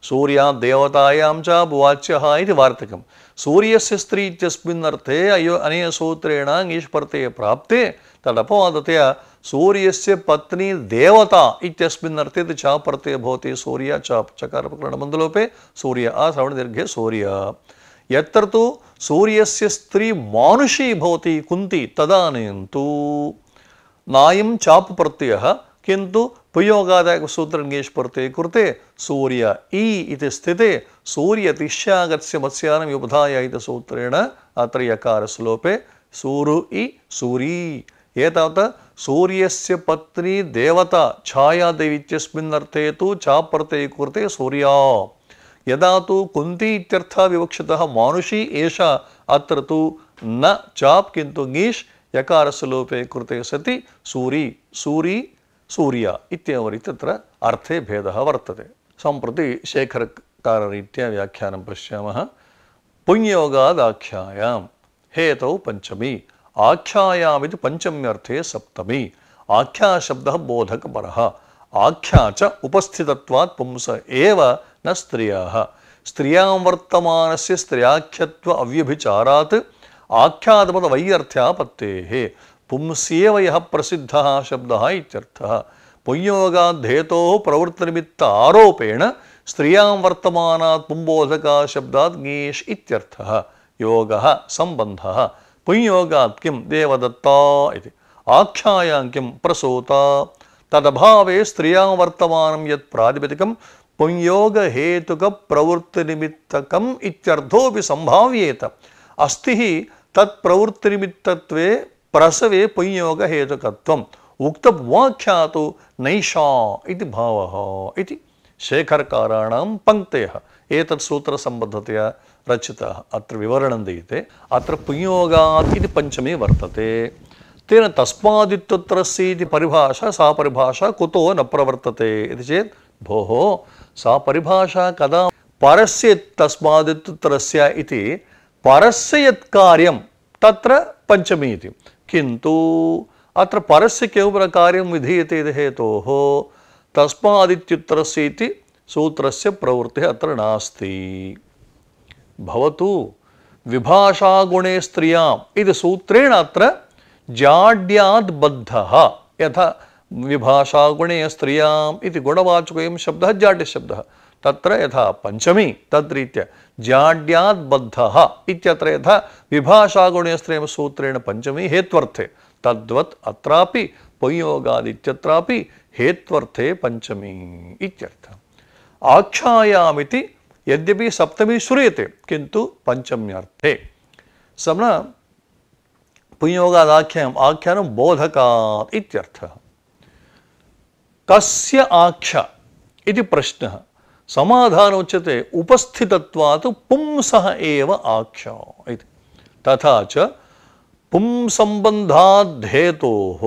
Speaker 1: सूर्यां देवतायां च वाच्यः इति वार्तिकं सूर्यस्य स्त्री इत्यस्मिन् अर्थे अयो अनेन सूत्रेण ङीष्प्रत्यये प्राप्ते तदपवादतया सूर्यस्य पत्नी देवता इत्यस्मिन् अर्थे च प्रत्यये भवति सूर्य च चकारप्रकरणमण्डलोपे सूर्य आ श्रवणदीर्घे सूर्य ಯತ್ರ ತು ಸೂರ್ಯಸ್ಯ ಸ್ತ್ರೀ ಮಾನುಷಿ ಭವತಿ ಕುಂತಿ ತದಾನಂತೂ ನಾಯಂ ಚಾಪು ಪ್ರತ್ಯಯ ಕಿಂತು ಪುಯೋಗಾದಾಗ ಸೂತ್ರ ನಿಂಗೇಶ್ ಪ್ರತ್ಯಯ ಕೃತೆ ಸೂರ್ಯ ಈ ಇತಿ ಸ್ಥಿತೆ ಸೂರ್ಯ ತಿಶ್ಯಾಗತ್ಯ ಮತ್ಸ್ಯಾನ ವಿಪಧಾಯ ಇತಿ ಸೂತ್ರೇಣ ಅತ್ರ ಯಕಾರ ಸ್ಲೋಪೆ ಸೂರು ಇ ಸೂರೀ ಏತಾವತ ಸೂರ್ಯಸ್ಯ ಪತ್ನಿ ದೇವತಾ ಛಾಯಾದೇವಿ ಇತ್ಯಸ್ಮಿನ್ ಅರ್ಥೇ ತು ಸೂರ್ಯ ಯದಾ ತು ಕುಂತಿ ಇತ್ಯರ್ಥ ವಿವಕ್ಷತಃ ಮಾನುಷಿ ಏಷ ಅತ್ರ ತು ನ ಚಾಪ್ ಕಿಂತು ಗೀಶ್ ಯಕಾರಸ ಲೋಪೆ ಕೃತೆ ಸತಿ ಸೂರಿ ಸೂರಿ ಸೂರ್ಯ ಇತ್ಯವರಿ ತತ್ರ ಅರ್ಥೆ ಭೇದ ವರ್ತದೆ ಸಂಪ್ರತಿ ಶೇಖರಕಾರರೀತ್ಯ ವ್ಯಾಖ್ಯಾನ ಪಶ್ಯಾಮ ಪುಣ್ಯೋಗಾದಾಖ್ಯಾಯಾಂ ಹೇತೌ ಪಂಚಮಿ ಆಖ್ಯಾಯಾಮಿತಿ ಪಂಚಮ್ಯರ್ಥೆ ಸಪ್ತಮಿ ಆಖ್ಯಾ ಶಬ್ದ ಬೋಧಕಪರ ಆಖ್ಯಾ ಚ ಉಪಸ್ಥಿತತ್ವಾತ್ ಪುಂಸ ಏವ न स्त्रिया स्त्रियां वर्तमान से स्त्रियाख्यत्व अव्यभिचारा आख्यातपद वैयर्थ्यापत्ते पुंस्येव यः प्रसिद्धः शब्दः इत्यर्थः पुंयोगाद्धेतोः प्रवृत्तिनिमित्त आरोपेण स्त्रियां वर्तमानात् पुंबोधकः शब्दात् ङीष् इत्यर्थः योगः किं देवदत्ता इति आख्यायां किं प्रसूता तदभावे स्त्रियां वर्तमानं यत् प्रातिपदिकं पुंयोग हेतुक प्रवृत्ति निमित्तकम भी संभाव्येत अस्ति ही तत्प्रवृत्ति निमित्तत्वे प्रसवे पुंयोग हेतुकत्वम उक्त व्याख्यातु नैषा इति भावः इति शेखरकाराणां पङ्क्तयः एतत् सूत्रसम्बद्धतया रचितः अत्र विवरणं दीयते अत्र पुंयोगात् इति पञ्चमी वर्तते तेन तस्मादित्युत्रस्य इति परिभाषा सा परिभाषा कुतो न प्रवर्तते इति चेत् भोः सा परिभाषा कदा परस्य तस्मादितरस्य इति परस्य यत् कार्यं तत्र पञ्चमी इति किन्तु अत्र परस्य केवल कार्यं विधीयते इति हेतोः तस्मादित्युत्तरस्य इति सूत्रस्य प्रवृत्तिः अत्र नास्ति भवतु विभाषागुणे स्त्रियाम् इति सूत्रेण अत्र जाड्याद् बद्धः यथा विभाषा गुणे स्त्रियाम् इति शब्द जाड्य शब्द तत्र यथा पञ्चमी तद्रीत्या जाड्यात् बद्धः इत्यत्र यथा गुणे स्त्रियं सूत्रेण पंचमी हेत्वर्थे तद्वत् अत्रापि पयोगादित्यत्रापि हेत्वर्थे पंचमी इत्यर्थ आख्यायामिति यद्यपि सप्तमी श्रूयते किंतु पंचम्यर्थे समना पुंयोगादाख्यायम् आख्यानं बोधकात् इत्यर्थः कस्य आख्या इति प्रश्नः समाधानोच्यते उपस्थितत्वात् पुंसः एव आख्या इति तथा च पुंसम्बन्धाद्धेतोः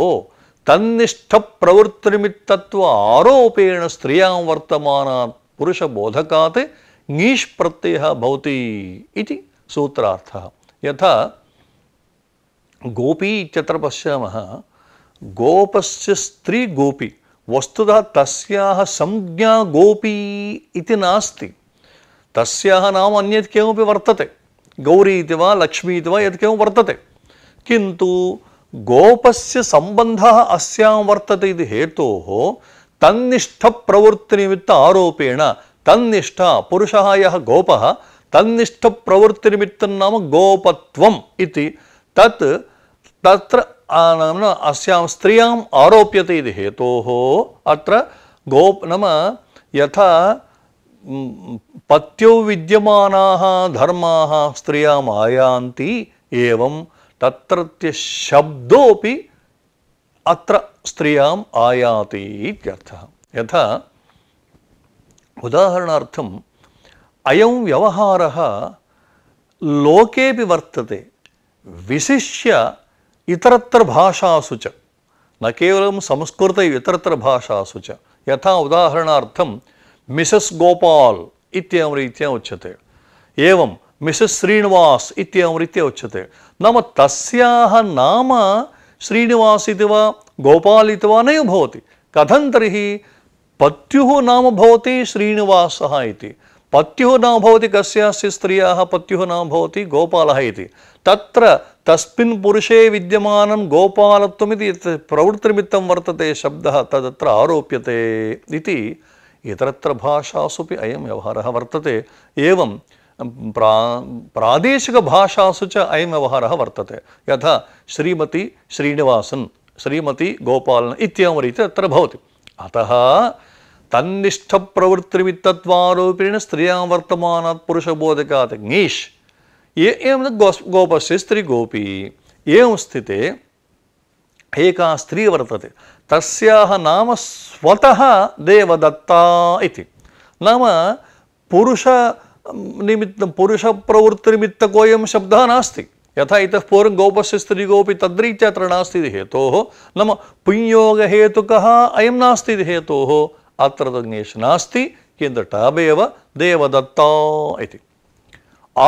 Speaker 1: तन्निष्ठप्रवृत्तिनिमित्तत्व आरोपेण स्त्रियां वर्तमानात् पुरुषबोधकात् ङीष् प्रत्ययः भवति इति सूत्रार्थः यथा गोपी इत्यत्र पश्यामः गोपस्य स्त्री गोपी ವಸ್ತುತ ತಸ್ಯಾಹ ಸಂಜ್ಞಾ ಗೋಪಿ ಇತಿ ನಾಸ್ತಿ ತಸ್ಯಾಹ ನಾಮ ಅನ್ಯತ್ ಕೇಮಪಿ ವರ್ತತೆ ಗೌರಿ ಇತಿ ವಾ ಲಕ್ಷ್ಮೀ ಇತಿ ವಾ ಯತ್ ಕೇಮ ವರ್ತತೆ ಕಿಂತು ಗೋಪಸ್ಯ ಸಂಬಂಧ ಅಸ್ಯಾಂ ವರ್ತತೆ ಇದು ಹೇತೋ ತನ್ನಿಷ್ಠ ಪ್ರವೃತ್ತಿ ನಿಮಿತ್ತ ಆರೋಪೇಣ ತನ್ನಿಷ್ಠ ಪುರುಷ ಯ ಗೋಪ ತನ್ನಿಷ್ಠ ಪ್ರವೃತ್ತಿ ನಿಮಿತ್ತ ನಾಮ ಗೋಪತ್ವಂ ಇತಿ ತತ್ ತತ್ರ नाम अस्यां स्त्रियाम् आरोप्यते इति हेतोः अत्र गोप् नाम यथा पत्यौ विद्यमानाः धर्माः स्त्रियाम् आयान्ति एवं तत्रत्य शब्दोऽपि अत्र स्त्रियाम् आयाति इत्यर्थः यथा उदाहरणार्थम् अयं व्यवहारः लोकेपि वर्तते विशिष्य इतरत्र भाषासु च न केवलं संस्कृत इतरत्र भाषासु च यथा उदाहरणार्थं मिसेस गोपाल इत्येवं रीत्या उच्यते एवं मिसेस श्रीनिवास इत्येवं रीत्या उच्यते नाम तस्याः नाम श्रीनिवास इति वा गोपाल् इति वा नैव भवति कथं तर्हि पत्युः नाम भवति श्रीनिवासः इति पत्युः नाम भवति कस्यास्य स्त्रियाः पत्युः नाम भवति गोपालः इति तत्र तस्मिन् पुरुषे विद्यमानं गोपालत्वमिति यत् प्रवृत्तिमित्तं वर्तते शब्दः तदत्र आरोप्यते इति इतरत्र भाषासुपि अपि अयं व्यवहारः वर्तते एवं प्रादेशिकभाषासु च अयं व्यवहारः वर्तते यथा श्रीमती श्रीनिवासन् श्रीमती गोपालन् इत्येवं रीत्या अत्र भवति अतः तन्निष्ठप्रवृत्तिमित्तत्वारोपेण स्त्रियां वर्तमानात् पुरुषबोधकात् ङीष् एवं गो गोपी एवं स्थित एका स्त्री वर्तते तस्याः नाम स्वतः देवदत्ता इति नाम पुरुष अं, निमित्तं पुरुषप्रवृत्तिनिमित्तकोऽयं शब्दः नास्ति यथा इतः पूर्वं गोपस्य स्त्रीगोपि तद्रीत्या अत्र नास्ति इति हेतोः नाम पुञ्योगहेतुकः अयं नास्ति इति अत्र तज्ञेषु नास्ति किन्तु टाबेव देवदत्ता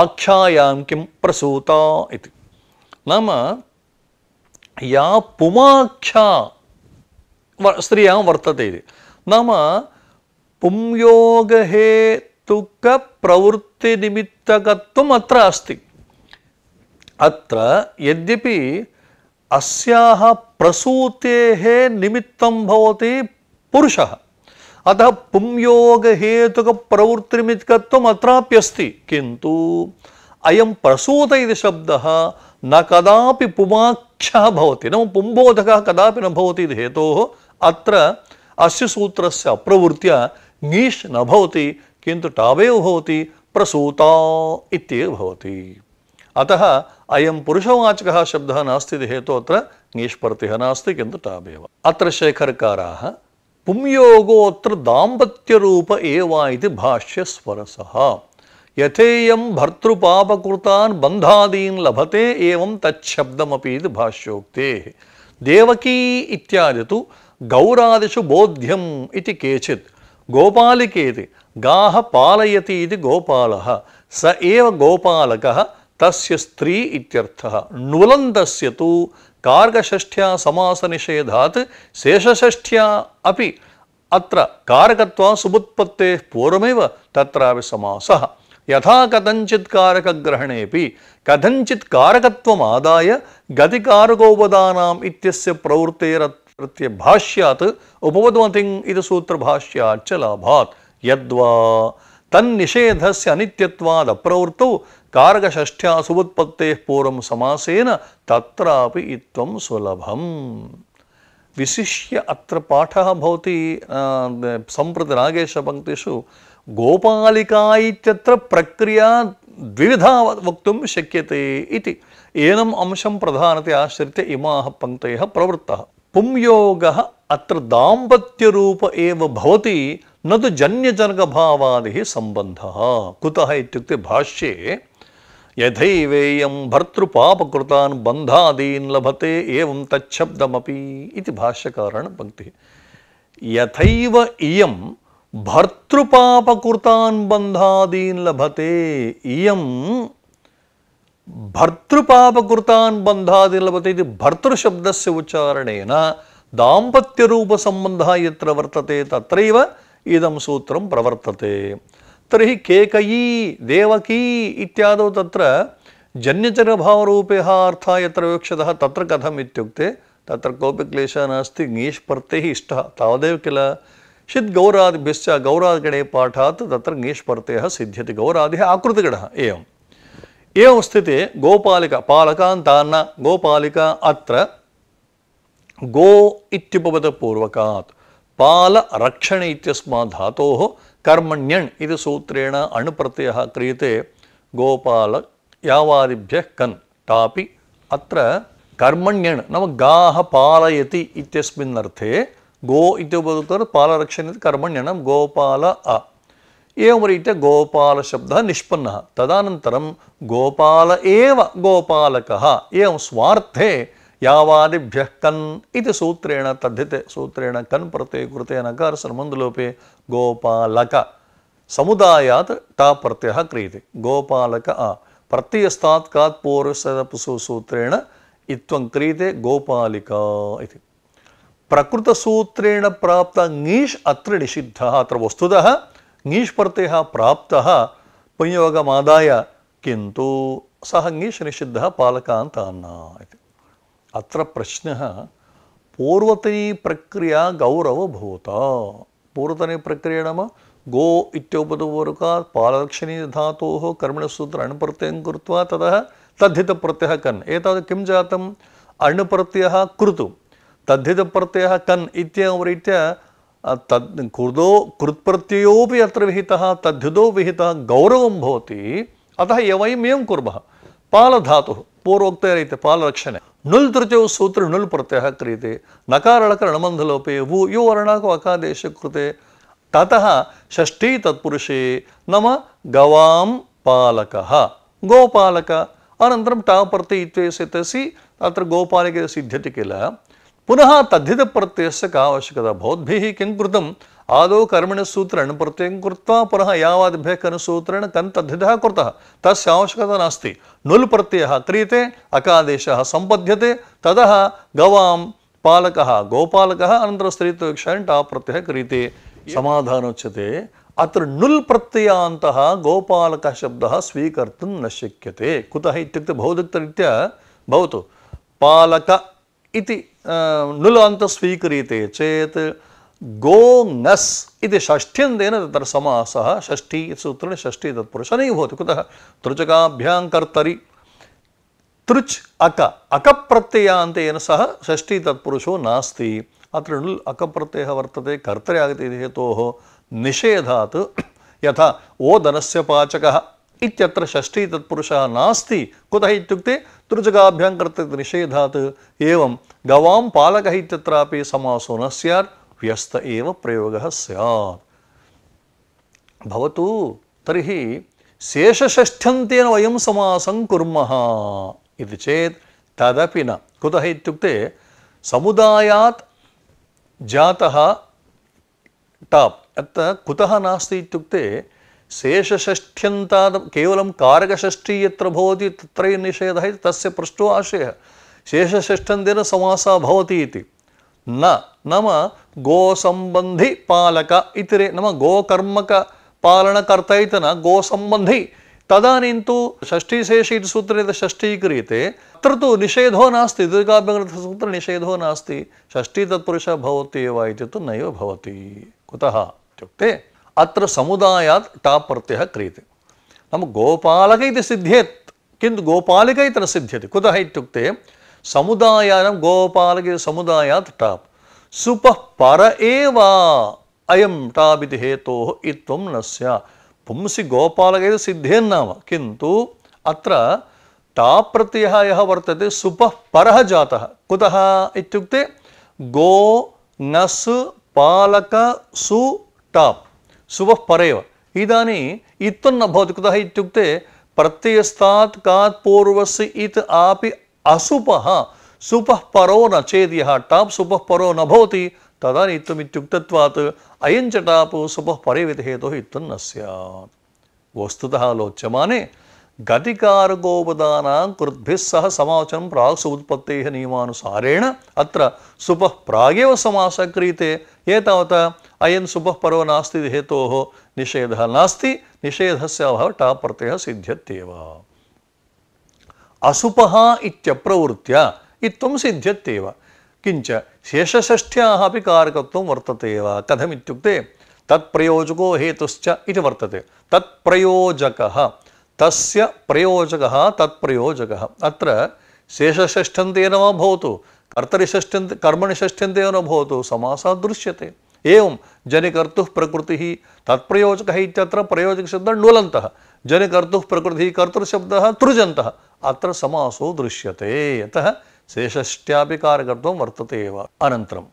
Speaker 1: ಆಖ್ಯಾಯಾಂ ಕಿಂ ಪ್ರಸೂತ ಇತಿ ನಾಮ ಯಾ ಪುಮಾಖ್ಯಾ ಸ್ತ್ರೀಯ ವರ್ತತೆ ಇದೆ ನಾಮ ಪುಂಯೋಗಹೇತುಕ ಪ್ರವೃತ್ತಿ ನಿಮಿತ್ತಕತ್ವ ಅತ್ರ ಅಸ್ತಿ ಅತ್ರ ಯದ್ಯಪಿ ಅಸ್ಯಾಹ ಪ್ರಸೂತೆ ನಿಮಿತ್ತಂ ಭವತಿ ಪುರುಷಃ अतः पुंयोग हेतुक प्रवृत्तिमित्कत्वम् अत्राप्यस्ति किन्तु अयं प्रसूत शब्द न कदापि पुमाख्यः भवति नाम पुंबोधकः कदापि न भवति इति हेतोः अत्र अस्य सूत्रस्य प्रवृत्त्या ङीष् न भवति किन्तु टावेव भवति प्रसूता अतः अयं पुरुषवाचकः शब्द नास्ति इति हेतोः अत्र ङीष् प्रत्ययः नास्ति किन्तु अत्र शेखरकाराः పుంయోగోత్ర దాంపత్య రూప ఏవా ఇది స్వరస యథేయం భర్తృపాపకృతాన్ బంధాదీన్ లభతే ఏవం తచ్చబ్దమపి ఇది భాష్యోక్తే దేవకీ ఇత్యాది తు గౌరాదిషు బోధ్యం ఇది కేచిత్ గోపాలికేది గాహ పాలయతి ఇది గోపాల స ఏ గోపాలక తస్య స్త్రీ ఇత్యర్థ నులంతస్య తు कारकषष्ठ्या समासनिषेधात् शेषषष्ठ्या अपि अत्र कारकत्वात् सुबुत्पत्तेः पूर्वमेव तत्रापि समासः यथा कथञ्चित् कारकग्रहणेऽपि कथञ्चित् कारकत्वमादाय गतिकारकोपदानाम् इत्यस्य प्रवृत्तेरत्रत्य भाष्यात् उपवदमतिम् इति सूत्रभाष्याच्च लाभात् यद्वा तन्निषेधस्य अनित्यत्वादप्रवृत्तौ कारकषष्ठ्या पूर्व पूर्वं समासेन तत्रापि इत्वं सुलभम् विशिष्य अत्र पाठः भवति सम्प्रति नागेशपङ्क्तिषु गोपालिका इत्यत्र प्रक्रिया द्विविधा वक्तुं शक्यते इति एनम् अंशं प्रधानतया आश्रित्य इमाः पङ्क्तयः प्रवृत्तः पुंयोगः अत्र दाम्पत्यरूप एव भवति न तु जन्यजनकभावादिः सम्बन्धः कुतः इत्युक्ते भाष्ये ಯಥೈವೇಯಂ ಭರ್ತೃಪಾಪಕೃತಾನ್ ಬಂಧಾದೀನ್ ಲಭತೆ ಏವಂ ತಚ್ಛಬ್ದಮಪಿ ಇತಿ ಭಾಷ್ಯಕಾರಣ ಪಂಕ್ತಿ ಯಥೈವ ಇಯಂ ಭರ್ತೃಪಾಪಕೃತಾನ್ ಬಂಧಾದೀನ್ ಲಭತೆ ಇಯಂ ಭರ್ತೃಪಾಪಕೃತಾನ್ ಬಂಧಾದೀನ್ ಲಭತೆ ಇದು ಭರ್ತೃಶಬ್ದಸ್ಯ ಉಚ್ಚಾರಣೇನ ದಾಂಪತ್ಯರೂಪಸಂಬಂಧ ಯತ್ರ ವರ್ತತೆ ತತ್ರೈವ ಇದಂ ಸೂತ್ರಂ ಪ್ರವರ್ತತೆ तरी केकयी देवकी इत्याद त्र जन्यचर अर्थः अर्थ विवक्षितः त्र कथम इत्युक्ते कोप क्लेश नस्त नास्ति ङीष् प्रत्ययः इष्टः तावदेव किल षिद् गौरादिभिश्च गौरादिगणे पाठात् तत्र ङीष् प्रत्ययः सिद्ध्यति गौरादिः आकृतिगणः एवम् एवं स्थित गोपालिका पालका गोपालिका अत्र गो इत्युपपदपूर्वकात् पालरक्षणे इत्यस्मात् धा ಕರ್ಮಣ್ಯಣ್ ಇದು ಸೂತ್ರೇಣ ಅಣುಪ್ರತ್ಯಯ ಕ್ರಿಯತೆ ಗೋಪಾಲ ಯಾವಾದಿಭ್ಯ ಕನ್ ತಾಪಿ ಅತ್ರ ಕರ್ಮಣ್ಯಣ್ ನಮ್ಮ ಗಾಹ ಪಾಲಯತಿ ಇತ್ಯಸ್ಮಿನ್ ಅರ್ಥೆ ಗೋ ಇತಿ ಬದುಕರು ಪಾಲರಕ್ಷಣೆ ಕರ್ಮಣ್ಯಣ ಗೋಪಾಲ ಅ ಏವಂ ರೀತ್ಯ ಗೋಪಾಲ ಶಬ್ದ ನಿಷ್ಪನ್ನ ತದನಂತರಂ ಗೋಪಾಲ ಏವ ಗೋಪಾಲಕ ಏಂ ಸ್ವಾರ್ಥೆ ಯಾವಾದಿಭ್ಯ ಕನ್ ಇತಿ ಸೂತ್ರೇಣ ತದ್ಧತೆ ಸೂತ್ರೇಣ ಕನ್ ಪ್ರತ್ಯಯ ಕೃತೆ ನಕಾರ ಲೋಪೆ गोपालक समुदायात् टा प्रत्ययः क्रियते गोपालक आ प्रत्ययस्तात् कात् पूर्वसूत्रेण इत्वं क्रियते गोपालिका इति प्रकृतसूत्रेण प्राप्त ङीष् अत्र निषिद्धः अत्र वस्तुतः ङीष् प्रत्ययः प्राप्तः पुंयोगमादाय किन्तु सः ङीष् निषिद्धः पालकान्तान्ना इति अत्र प्रश्नः पूर्वतनी प्रक्रिया गौरवभूता पूर्वतने प्रक्रिय नाम गो इत्योपदपूर्वकात् पालक्षणी कर्मण सूत्र अण्प्रत्ययं कृत्वा ततः तद्धितप्रत्ययः कन् एतावत् किं जातम् कृत कृतु तद्धितप्रत्ययः कन् इत्यवरीत्य तद् कृतो कृत्प्रत्ययोपि अत्र विहितः तद्धितो विहितः गौरवं भवति अतः यवयम् एवं कुर्मः पालधातुः पूर्वोक्तरीत्या पालरक्षणे नुल तृतीय सूत्र नुल प्रत्यय क्रियते नकारळकरणबन्धलोपे वु यो वर्णाको अकादेश कृते ततः षष्ठी तत्पुरुषे नम गवां पालकः गोपालक अनन्तरं टाप्रत्यय सितसि अत्र गोपालके सिद्ध्यति किल पुनः तद्धितप्रत्ययस्य का आवश्यकता भवद्भिः किं आदौ कर्मण सूत्र प्रत्यय कृत्वा पुनः यावद्भ्य कनुसूत्रेण कन् तद्धितः कृतः तस्य आवश्यकता नास्ति नुल् प्रत्ययः क्रियते अकादेशः सम्पद्यते ततः गवां पालकः गोपालकः अनन्तरं स्त्रीत्वविक्षाय टाप् प्रत्ययः क्रियते समाधानोच्यते अत्र नुल् प्रत्ययान्तः गोपालकः शब्दः स्वीकर्तुं न शक्यते कुतः इत्युक्ते भौतिकरीत्या भवतु पालक इति नुल् अन्तः स्वीक्रियते गो इति षष्ठ्यन्तेन तत्र समासः षष्ठी सूत्रेण षष्ठी तत्पुरुष नैव भवति कुतः तृचकाभ्यां कर्तरि अक अकप्रत्ययान्तेन सह षष्ठी तत्पुरुषो नास्ति अत्र णुल् अकप्रत्ययः वर्तते कर्तरि आगति इति हेतोः निषेधात् यथा ओदनस्य पाचकः इत्यत्र षष्ठी तत्पुरुषः नास्ति कुतः इत्युक्ते तृचकाभ्यां कर्तरि निषेधात् एवं गवां पालक सामसो न स्यात् व्यस्त एव प्रयोग सैत् भवतु तर्हि शेषषष्ठ्यन्तेन वयं समासं तदपि न कुतः इत्युक्ते समुदायात् जातः टाप् अत्र कुतः नास्ति इत्युक्ते शेषषष्ठ्यन्तात् केवलं कारकषष्ठी यत्र भवति तत्रैव निषेधः इति तस्य पृष्ठो आशयः शेषषष्ठ्यन्तेन समासः भवति इति ನ ನಮ ಗೋ ಸಂಬಂಧಿ ಪಾಲಕ ಇತರೆ ನಮ ಗೋಕರ್ಮಕ ಐತನ ಗೋ ಸಂಬಂಧಿ ನಿಂತು ಷಷ್ಠಿ ಷಷ್ಠೀಶೇಷ ಇದು ಸೂತ್ರ ಷಷ್ಠೀಕ್ರಿಯತೆ ಅತ್ರ ತು ನಿಷೇಧೋ ನಾಸ್ತಿ ಸೂತ್ರ ನಿಷೇಧೋ ನಾಸ್ತಿ ಷಷ್ಠಿ ತತ್ಪುರುಷ ಭವತಿ ಏವ ನೈವ ಭವತಿ ಕುತಃ ಇತ್ಯುಕ್ತೆ ಅತ್ರ ಸಮುದಾಯಾತ್ ಟಾಪ್ ಪ್ರತ್ಯಯ ಕ್ರಿಯತೆ ನಮ್ಮ ಗೋಪಾಲಕ ಇದು ಸಿದ್ಧೇತ್ ಕಿಂತ ಗೋಪಾಲಿಕ ಇತರ ಸಿದ್ಧತೆ ಕುತಃ ಇತ್ಯುಕ್ತೆ சமுதாயம் கோபாலகிரி சமுதாயாத் டாப் சுப பர ஏவா அயம் டாபிதி ஹேத்தோ இத்துவம் நஸ்யா பும்சி கோபாலகிரி சித்தேன்னாம கிந்து அத்த டாப் பிரத்யः यः वर्तते सुपः परः जातः कुतः इत्युक्ते गो नस् पालक सु टाप् सुपः परेव इदानीं इत्वन्न भवति कुतः इत्युक्ते प्रत्ययस्तात् कात् पूर्वस्य इत् आपि అసుప సుపః పరో నచేది టాప్ సుపః పరో నభవతి తదా నిత్యం ఇత్యుక్తత్వాత్ అయం చ టాప్ సుపః పరే విధేతో హిత్వం నస్యాత్ వస్తుత లోచ్యమానే గతికారకోపదానా కృద్భిస్ సహ సమాచనం ప్రాగ్ సుత్పత్తే నియమానుసారేణ అత్ర సుపః ప్రాగేవ సమాస క్రియతే ఏతావత అయన్ సుపః పరో నాస్తి హేతో నిషేధ నాస్తి నిషేధస్ అభావ టాప్ ప్రత్యయ సిద్ధ్యత్యేవ असुपः इत्यप्रवृत्त्या इत्वं किंच शेषष्ठिया कारक अपि कारकत्वं वर्तते एव कथमित्युक्ते तत्प्रयोजको हेतुश्च इति तत्जक तत्प्रयोजकः तस्य प्रयोजकः तत्प्रयोजकः अत्र शेषषष्ठन्तेन वा भवतु कर्तरिषष्ठ्यन्त कर्मणिषष्ठ्यन्तेन भवतु समासः दृश्यते एवं जनकर्तु प्रकृति तत्जक प्रयोजक शब्द डोलन्तः जनकर्तु प्रकृति कर्तृशब्द तृजंत अत्र समासो दृश्यते यतः शेषष्ट्यापि कारकत्वं वर्तते एव अनन्तरं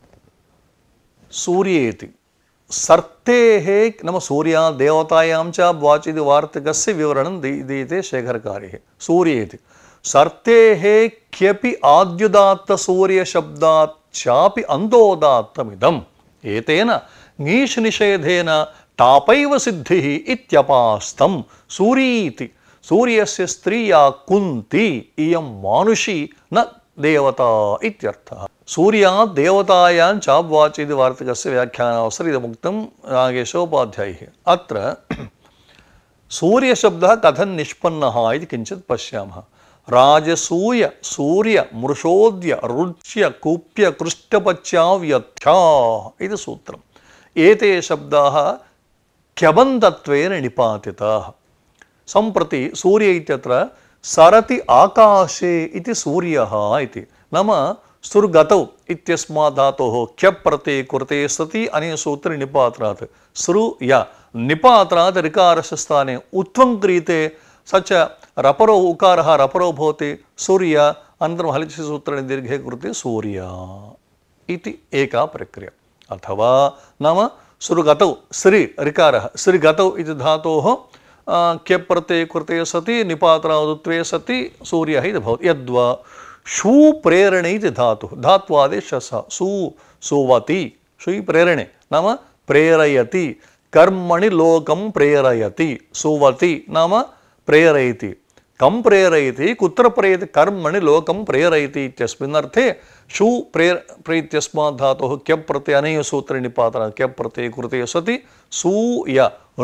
Speaker 1: सूर्ये इति सर्तेः नाम सूर्या देवतायां च वाच इति वार्तिकस्य विवरणं दीयते शेखरकारेः सूर्ये इति सर्तेः क्यपि आद्युदात्तसूर्यशब्दात् चापि अन्तोदात्तमिदम् एतेन ङीष् तापैव सिद्धिः इत्यपास्तं सूरीति सूर्य से स्त्रिया कुन्ती इयं मानुषी न देवता इत्यर्थः सूर्यात् देवतायां चाब्वाच इति वार्तिकस्य व्याख्यानावसरे इदमुक्तं नागेशोपाध्यायः अत्र सूर्यशब्दः कथं निष्पन्नः इति किञ्चित् पश्यामः राजसूय सूर्य मृषोद्य रुच्य कूप्य कृष्टपच्याव्यथ्या इति सूत्रम् एते शब्दाः क्यबन्तत्वेन निपातिताः सम्प्रति सूर्य इत्यत्र सरति आकाशे सूर्य सूर्यः इति नाम सुर्गतौ इत्यस्मात् धातोः प्रति कृते सति अनेन सूत्रे निपात्रात् सृ य निपात्रात् ऋकारस्य स्थाने रपरो उकारः रपरो भवति सूर्य अनन्तरं हलिचि सूत्र दीर्घे कृते सूर्य इति एका प्रक्रिया अथवा नाम सुरुगतौ श्री ऋकार श्रीगतौ धा क्यप्रत्यये कृते सति निपात्रादुत्वे सति सूर्यः इति भवति यद्वा शू प्रेरणे इति धातुः धात्वादेशः सः सु सुवति सुयि प्रेरणे नाम प्रेरयति कर्मणि लोकं प्रेरयति सुवति नाम प्रेरयति कं प्रेरयति कुत्र प्रेरयति कर्मणि लोकं प्रेरयति इत्यस्मिन् अर्थे शु प्रेर प्रीत्यस्मा धातुः तो क्यप् प्रत्ययनैः सूत्रे निपातनात् क्यप् प्रत्यये कृते सति सूय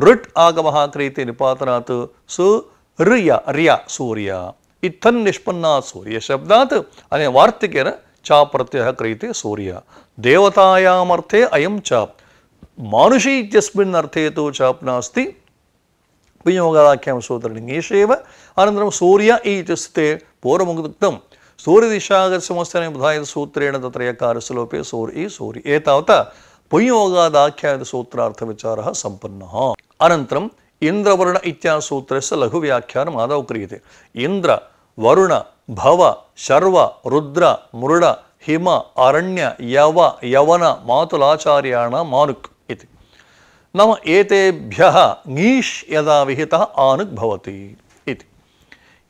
Speaker 1: ऋट् आगम क्रियते निपातनात् सूर्य ऋय निष्पन्ना सूर्य इत्थन् अने सूर्यशब्दात् अनेन वार्तिकेन च प्रत्ययः क्रियते सूर्य देवतायाम् अर्थे अयं च मानुषी इत्यस्मिन् तो तु चाप् नास्ति विनियोगाख्यां सूत्रलिङ्गेश एव अनन्तरं सूर्य इत्युक्ते पूर्वमुक्तम् ಸೂರ್ಯದಿಶಾಗರಸಮಸ್ತನೇ ಬುಧಾಯದ ಸೂತ್ರೇಣ ತತ್ರಯ ಕಾರ್ಯಸಲೋಪೆ ಸೂರ್ ಈ ಸೂರಿ ಏತಾವತ ಪುಂಯೋಗಾದಾಖ್ಯಾಯದ ಸೂತ್ರಾರ್ಥ ವಿಚಾರ ಸಂಪನ್ನ ಅನಂತರಂ ಇಂದ್ರವರುಣ ಇತ್ಯಾದಿ ಸೂತ್ರಸ್ಯ ಲಘು ವ್ಯಾಖ್ಯಾನ ಆದವು ಕ್ರಿಯತೆ ಇಂದ್ರ ವರುಣ ಭವ ಶರ್ವ ರುದ್ರ ಮೃಡ ಹಿಮ ಅರಣ್ಯ ಯವ ಯವನ ಮಾತುಲಾಚಾರ್ಯಾಣ ಮಾನುಕ್ ಇತಿ ನಮ್ಮ ಏತೆಭ್ಯ ङीष् ಯದಾ ವಿಹಿತ ಆನುಕ್ ಭವತಿ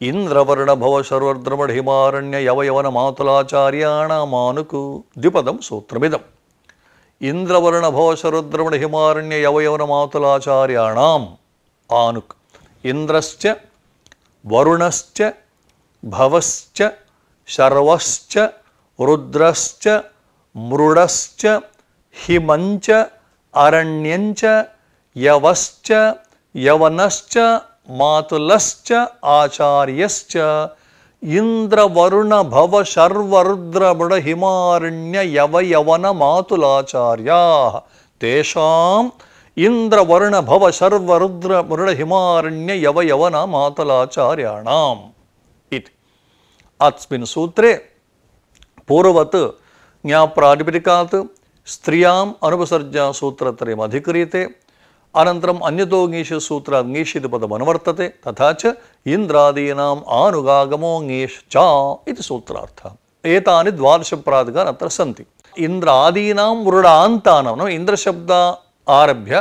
Speaker 1: ఇంద్రవర్ణభవ సర్వర్ద్రమఢిమారణ్య యవయవన మాతులాచార్యాణమానుకు ద్విపదం సూత్రమిదం ఇంద్రవర్ణభవ సర్వర్ద్రమఢిమారణ్య యవయవన మాతులాచార్యాణం ఆనుక్ ఇంద్రశ్చ వరుణశ్చ భవశ్చ శర్వశ్చ రుద్రశ్చ మృడశ్చ హిమంచ అరణ్యంచ యవశ్చ యవనశ్చ மாதுலஸ்ச ஆச்சாரியஸ்ச இந்திர வருண பவ சர்வருத்ரபட ஹிமாரண்ய யவ யவன மாதுலாச்சாரியா தேஷாம் இந்திர வருண பவ சர்வருத்ர முருட ஹிமாரண்ய யவ யவன மாதுலாச்சாரியாணாம் அஸ்மின் சூத்திரே ஸ்திரியாம் அனுபசர்ஜா சூத்திரத்திரையும் அதிகரியத்தை అనంతరం అన్యతో ङीष సూత్ర ङीषिति పదం అనువర్తతే తథాచ చ ఇంద్రాదీనాం ఆనుగాగమో ङीष చా ఇది సూత్రార్థ ఏతాని ద్వాదశ ప్రాతికాన్ అత్ర సంతి ఇంద్రాదీనాం మృడాంతానం ఇంద్రశబ్ద ఆరభ్య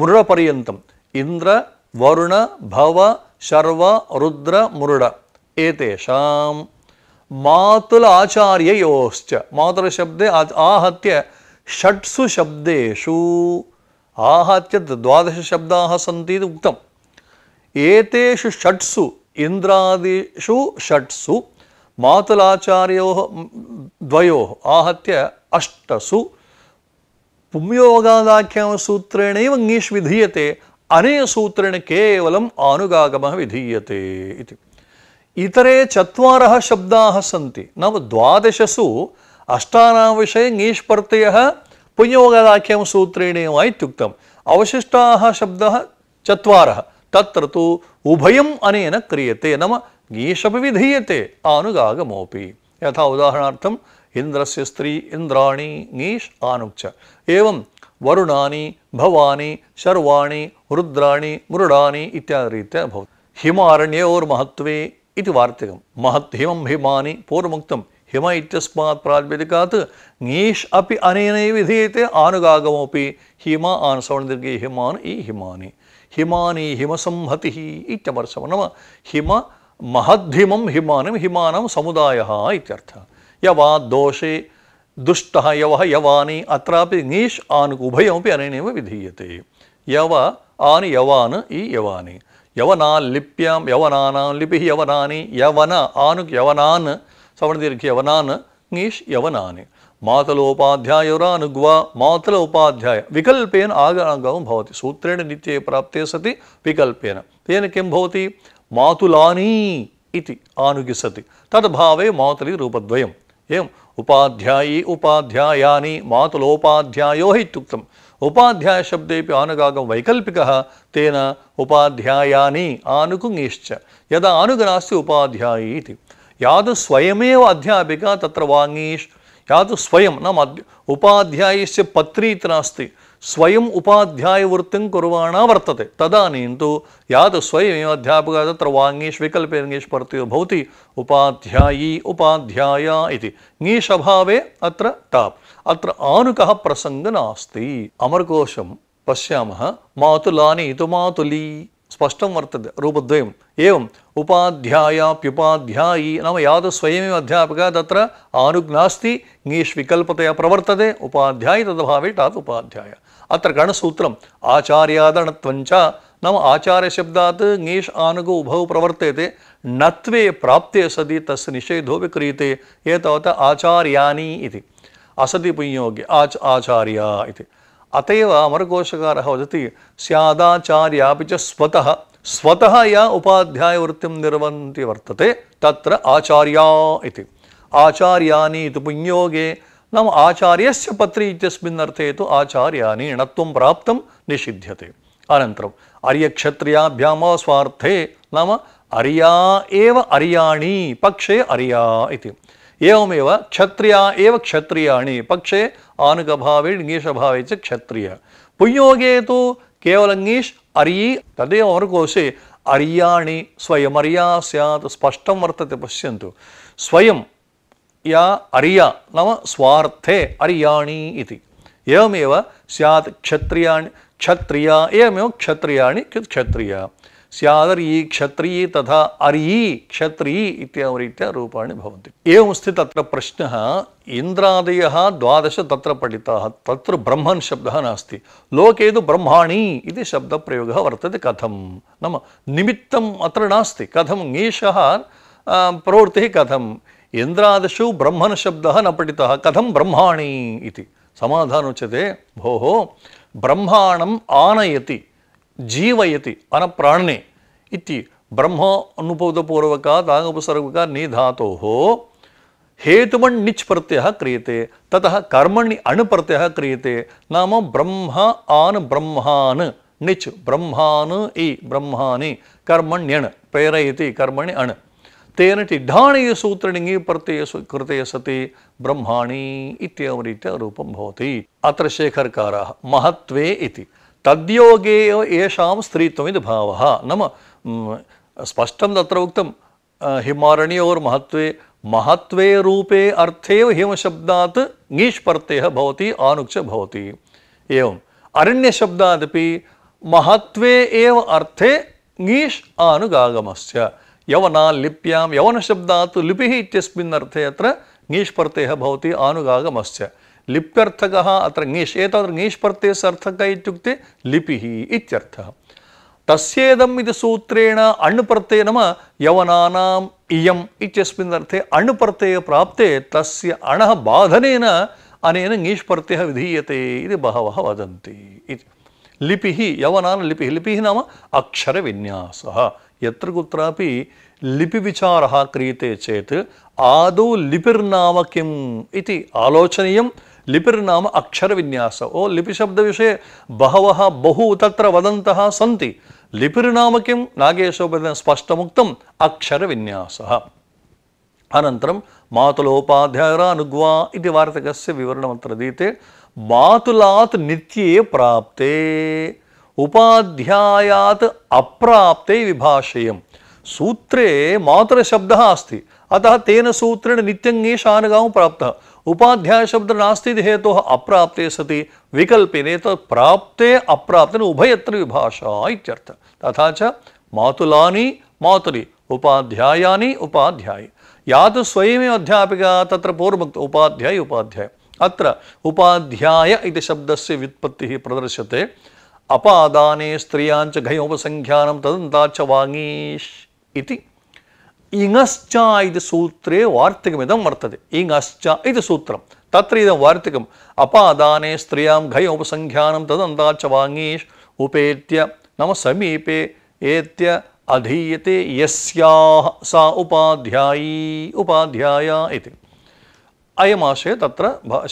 Speaker 1: మృడ పర్యంతం ఇంద్ర వరుణ భవ శర్వ రుద్ర మురుడ ఏతేషాం మాతుల ఆచార్యయోశ్చ మాతుల శబ్దే ఆహత్య షట్సు శబ్దేషు आहत्य द्वादश द्वादशशब्दाः सन्ति इति उक्तम् एतेषु षट्सु इन्द्रादिषु षट्सु मातुलाचार्योः द्वयोः आहत्य अष्टसु पुंयोगादाख्यामसूत्रेणैव ङीष् विधीयते अनेन सूत्रेण केवलम् आनुगागमः विधीयते इति इतरे चत्वारः शब्दाः सन्ति नाम द्वादशसु अष्टानां विषये ङीष् പുഞ്ഞോഗതാഖ്യം സൂത്രേണയുമായി ത്യുക്തം അവശിഷ്ടാഹ ശബ്ദ ചത്വാര തത്ര തു ഉഭയം അനേന ക്രിയത്തെ നമ ഗീഷപി വിധീയത്തെ ആനുഗാഗമോപി യഥാ ഉദാഹരണാർത്ഥം ഇന്ദ്രസ് സ്ത്രീ ഇന്ദ്രാണി ഗീഷ് ആനുക്ച ഏവം വരുണാനി ഭവാനി ശർവാണി രുദ്രാണി മൃഡാനി ഇത്യാദി രീത്യ ഭവതി ഹിമാരണ്യോർ മഹത്വേ ഇത് വാർത്തകം മഹത് ഹിമം ഹിമാനി പൂർവമുക്തം හෙමයිට්ටස්මාත් ප්‍රාජ්භිධිකාත නීෂ් අපි අනේනයේ විදිේතය ආනගාගමෝපි හිමා ආනසවනදරගේ හිමාන ඒ හිමානී. හිමානී හිම සම්හතිහි ඉච්චපරසවනම හිම මහද්ධිමම් හිමානම් හිමානම් සමුදායහා ඉත්‍යර්ථ. යවා දෝෂයේ දුෂ්ටහ යවහ යවානී අත්‍රාපි නීෂ් ආනක උභයෝපි අනනව විදීයතේ. යවා ආනි යවාන ඒ යවානේ. යවනා ලිප්‍යම් යවනානා ලිපිහි යවනානී යවන ආනුක් යවනාන सवर्णदीर्घ यवनान ङीष् यवनानि मातलोपाध्यायुरानुग्वा मातलोपाध्याय विकल्पेन आगणगं भवति सूत्रेण नित्ये प्राप्ते सति विकल्पेन तेन किं भवति मातुलानी इति आनुगिसति तद्भावे मातुली रूपद्वयम् एवम् उपाध्यायी उपाध्यायानि मातुलोपाध्यायो हि इत्युक्तम् उपाध्यायशब्देपि आनुगागं वैकल्पिकः तेन उपाध्यायानि आनुकुङीश्च यदा आनुगनास्ति उपाध्यायी इति ಯಾವುದು ಸ್ವಯಮೇವ ಅಧ್ಯಾಪಿಕ ತತ್ರ ವಾಂಗೀಶ್ ಯಾವುದು ಸ್ವಯಂ ನಮ್ಮ ಅಧ್ಯ ಉಪಾಧ್ಯಾಯಸ್ಯ ಪತ್ರೀತ ನಾಸ್ತಿ ಸ್ವಯಂ ಉಪಾಧ್ಯಾಯ ಉಪಾಧ್ಯಾಯವೃತ್ತಿಂ ಕುರುವಾಣ ವರ್ತತೆ ತದಾನೀಂತು ಯಾವುದು ಸ್ವಯಮೇವ ಅಧ್ಯಾಪಕ ತತ್ರ ವಾಂಗೀಶ್ ವಿಕಲ್ಪ ಇಂಗೀಶ್ ಪರ್ತಿಯೋ ಭೌತಿ ಉಪಾಧ್ಯಾಯಿ ಉಪಾಧ್ಯಾಯ ಇತಿ ङीश् ಅಭಾವೇ ಅತ್ರ ಟಾಪ್ ಅತ್ರ ಆನುಕಃ ಪ್ರಸಂಗ ನಾಸ್ತಿ ಅಮರಕೋಶಂ ಪಶ್ಯಾಮ ಮಾತುಲಾನಿ ಇದು ಮಾತುಲಿ स्पष्टं वर्तते रूपद्वयम् एवम् उपाध्यायाप्युपाध्यायी नाम यावत् स्वयमेव अध्यापकः तत्र आनुग् नास्ति विकल्पतया प्रवर्तते उपाध्यायी तदभावे तात् उपाध्याय अत्र गणसूत्र आचार्यादणत्वञ्च नाम आचार्यशब्दात् ङीष् आनुग उभौ प्रवर्तते णत्वे प्राप्ते सति तस्य निषेधोऽपि क्रियते एतावत् आचार्यानि इति असति पुंयोगे आच आचार्या इति अतएव अमरकोशकारः वजती स्यादाचार्यापि च स्वतः या उपाध्याय वृत्ति निर्वहन्ति वर्तते तत्र आचार्या इति आचार्यानि इति पुञ्योगे नाम आचार्यस्य पत्री इत्यस्मिन् अर्थे तु आचार्यानि णत्वं प्राप्तं निषिध्यते अनन्तरम् अर्यक्षत्रियाभ्यां स्वार्थे पक्षे अरिया इति एवमेव क्षत्रिया एव क्षत्रियाणि पक्षे आनुकभावे ङीषभावे च क्षत्रिय पुंयोगे तो केवल ङीष् अर्यि तदेव अमरकोशे अर्याणि स्वयमर्या स्यात् स्पष्टं वर्तते पश्यन्तु स्वयं या अर्या नाम स्वार्थे अर्याणि इति एवमेव स्यात् क्षत्रियाणि क्षत्रिया एवमेव क्षत्रियाणि क्षत्रिया स्यादर्यी क्षत्रियी तथा अर्यी क्षत्रियी इत्यामरीत्या रूपाणि भवन्ति एवमस्ति तत्र प्रश्नः इन्द्रादयः द्वादश तत्र पठिताः तत्र ब्रह्मन् शब्दः नास्ति लोके तु ब्रह्माणि इति शब्दप्रयोगः वर्तते कथं नाम निमित्तम् अत्र नास्ति कथं ङीषः प्रवृत्तिः कथम् इन्द्रादिषु ब्रह्मन् शब्दः न पठितः कथं ब्रह्माणि इति समाधानोच्यते भोः ब्रह्माणम् आनयति ஜீவயதி அனப்பிராணி இத்தி பிரம்ம அனுபவபூர்வகா தாங்கபுசர்வகா நிதாத்தோ हेतुमण निच प्रत्यय क्रियते ततः कर्मणि अण प्रत्यय क्रियते नाम ब्रह्मा आन ब्रह्मान निच ब्रह्मान इ ब्रह्मानि कर्मण्यण प्रेरयति कर्मणि अण तेन टिढाणीय सूत्रणिङि प्रत्यय कृते सति ब्रह्माणि इत्येवं रीत्या रूपं भवति अत्र शेखरकाराः महत्वे इति तद्योगे येषां स्त्रीत्वमिदभावः नाम स्पष्टं तत्र उक्तं हिमारण्योर्महत्वे महत्वे रूपे अर्थे हिमशब्दात् ङीष्पर्तेः भवति आनुक्च भवति एवम् अरण्यशब्दादपि महत्वे एव अर्थे ङीष् आनुगागमस्य यवना लिप्यां यवनशब्दात् लिपिः इत्यस्मिन् अर्थे अत्र ङीष्पर्तेः भवति आनुगागमस्य लिप्यर्थक अत्र ङीष् एतावत् ङीष् प्रत्ययस्य अर्थकः इत्युक्ते लिपिः इत्यर्थः तस्येदम् इति सूत्रेण अण्प्रत्यय नाम यवनानाम् इयम् इत्यस्मिन् अर्थे अण्प्रत्ययप्राप्ते तस्य अणः बाधनेन अनेन ङीष् प्रत्ययः विधीयते इति बहवः वदन्ति इति लिपिः यवनान् लिपिः नाम अक्षरविन्यासः यत्र कुत्रापि लिपिविचारः क्रियते चेत् आदौ लिपिर्नाम किम् इति आलोचनीयं अक्षर अक्षरविन्यास ओ लिपिशब्दविषये बहवः बहु तत्र वदन्तः सन्ति लिपिर्नाम स्पष्ट नागेशोपदेन स्पष्टमुक्तम् अक्षरविन्यासः अनन्तरं मातुलोपाध्यायरानुग्वा इति वार्तिकस्य विवरणमत्र दीयते मातुलात् नित्ये प्राप्ते उपाध्यायात् अप्राप्ते विभाषेयम् सूत्रे मातृशब्दः अस्ति अतः तेन सूत्रेण नित्यङ्गे शानगां प्राप्तः उपाध्याय शब्द नास्ति हेतु तो अप्राप्ते सति विकल्पिने तो प्राप्ते अप्राप्ते उभयत्र विभाषा इत्यर्थ तथा च मातुलानी मातुलि उपाध्यायानी उपाध्याय या तो स्वयमेव अध्यापिका तत्र पूर्वोक्त उपाध्याय उपाध्याय अत्र उपाध्याय इति शब्दस्य व्युत्पत्ति प्रदर्श्यते अपादाने स्त्रियां स्त्रियाञ्च घयोपसङ्ख्यानं तदन्ताच्च वांगीश इति இங்கஸ்ச இது சூத்திரே வார்த்திகமிதம் வர்த்தது இங்கஸ்ச இது சூத்திரம் தத்திர இதம் வார்த்திகம் அபாதானே ஸ்திரியாம் கய உபசங்கியானம் ததந்தாச்ச வாங்கீஷ் உபேத்திய நம சமீபே ஏத்திய अधीयते यस्याः सा उपाध्यायी उपाध्याया इति अयमाशय तत्र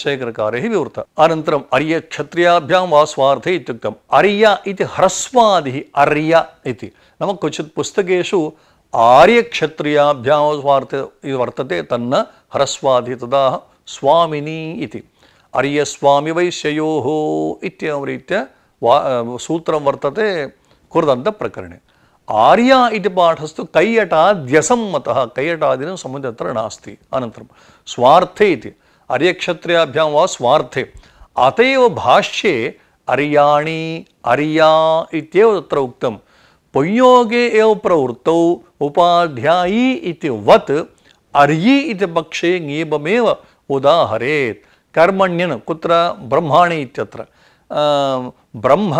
Speaker 1: शैकरकारैः विवृतः अनन्तरम् अर्य क्षत्रियाभ्यां वा स्वार्थे इत्युक्तम् अर्य इति ह्रस्वादिः अर्य इति नाम क्वचित् पुस्तकेषु ಆರ್ಯಕ್ಷತ್ರಿಯಾಭ್ಯಾಮ ಸ್ವಾರ್ಥ ಇದು ವರ್ತತೆ ತನ್ನ ಹರಸ್ವಾಧಿತದ ಸ್ವಾಮಿನಿ ಇತಿ ಅರ್ಯಸ್ವಾಮಿ ವೈಶ್ಯಯೋ ಇತ್ಯಂ ರೀತ್ಯ ವಾ ಸೂತ್ರ ವರ್ತತೆ ಕುರಿದಂಥ ಪ್ರಕರಣ ಆರ್ಯ ಇತಿ ಪಾಠಸ್ತು ಕೈಯಟಾದ್ಯಸಮ್ಮತಃ ಕೈಯಟಾದಿನ ಸಂಬಂಧತ್ರ ನಾಸ್ತಿ ಅನಂತರಂ ಸ್ವಾರ್ಥೆ ಇತಿ ವಾ ಸ್ವಾರ್ಥೆ ಭಾಷ್ಯೆ ಅರ್ಯಾ ಇತ್ಯೇವ ತತ್ರ ಉಕ್ತಂ ಪೊಯ್ಯೋಗೆ ಏವ ಪ್ರವೃತ್ತೌ ಉಪಾಧ್ಯಾಯಿ ಇತಿ ವತ್ ಅರ್ಯಿ ಇತಿ ಪಕ್ಷೆ ನೀಬಮೇವ ಉದಾಹರೇತ್ ಕರ್ಮಣ್ಯನ ಕುತ್ರ ಬ್ರಹ್ಮಾಣಿ ಇತ್ಯತ್ರ ಬ್ರಹ್ಮ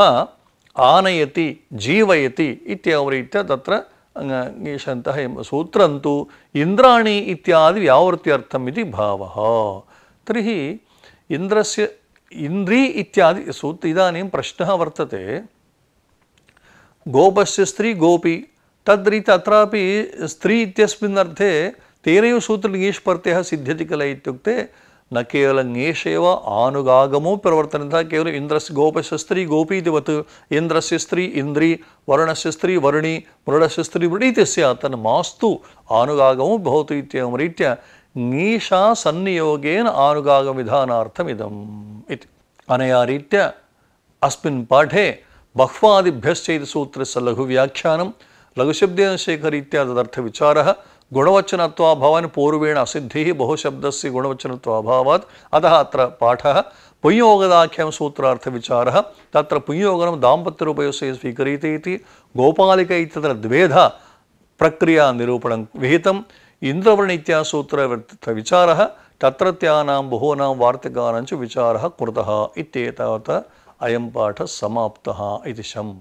Speaker 1: ಆನಯತಿ ಜೀವಯತಿ ಇತ್ಯಾವ ತತ್ರ ಈಶಂತಹ ಎಂಬ ಸೂತ್ರಂತು ಇಂದ್ರಾಣಿ ಇತ್ಯಾದಿ ಅರ್ಥಂ ಇತಿ ಭಾವ ತರ್ಹಿ ಇಂದ್ರಸ್ಯ ಇಂದ್ರಿ ಇತ್ಯಾದಿ ಸೂತ್ ಇದಾನಿಂ ಪ್ರಶ್ನ ವರ್ತತೆ ಗೋಪಸ್ಯ ಸ್ತ್ರೀ ಗೋಪೀ ತದ್ರೀತ್ಯ ಅೀಸ್ಥೆ ತೇನೆಯು ಸೂತ್ರ ಇತ್ಯುಕ್ತೆ ನ ಕೇವಲ ಏೀಷಯ ಆನುಗಾಗಮೋ ಪ್ರವರ್ತನೆ ಕೇವಲ ಇಂದ್ರ ಗೋಪಿ ಇವತ್ತು ಇಂದ್ರಸ್ಯ ಸ್ತ್ರೀ ಇಂದ್ರಿ ಸ್ತ್ರೀ ವರ್ಣೀ ಮೃಡಸ್ಯ ಸ್ತ್ರೀ ವೃಡೀತ ತನ್ನ ಮಾಸ್ತು ಸನ್ನಿಯೋಗೇನ ಆನುಗಾಗ ವಿಧಾನಾರ್ಥಮಿದಂ ಇತಿ ಅನೆಯ ರೀತ್ಯ ಅಸ್ಮಿನ್ ಪಾಠೇ बह्वादिभ्यश्चैतसूत्रस्य लघुव्याख्यानं लघुशब्देन शेखर इत्यादर्थविचारः गुणवचनत्वाभावान् पूर्वेण असिद्धिः बहुशब्दस्य गुणवचनत्वाभावात् अतः अत्र पाठः पुंयोगदाख्यं सूत्रार्थविचारः तत्र पुंयोगनं दाम्पत्यरूपयोः स्वीक्रियते इति गोपालिक इत्यत्र द्वेधा प्रक्रियानिरूपणं विहितम् इन्द्रवर्णीत्यासूत्रविचारः तत्रत्यानां बहूनां वार्तिकानां च विचारः कृतः इत्येतावत् अयं पाठः समाप्तः इति शम्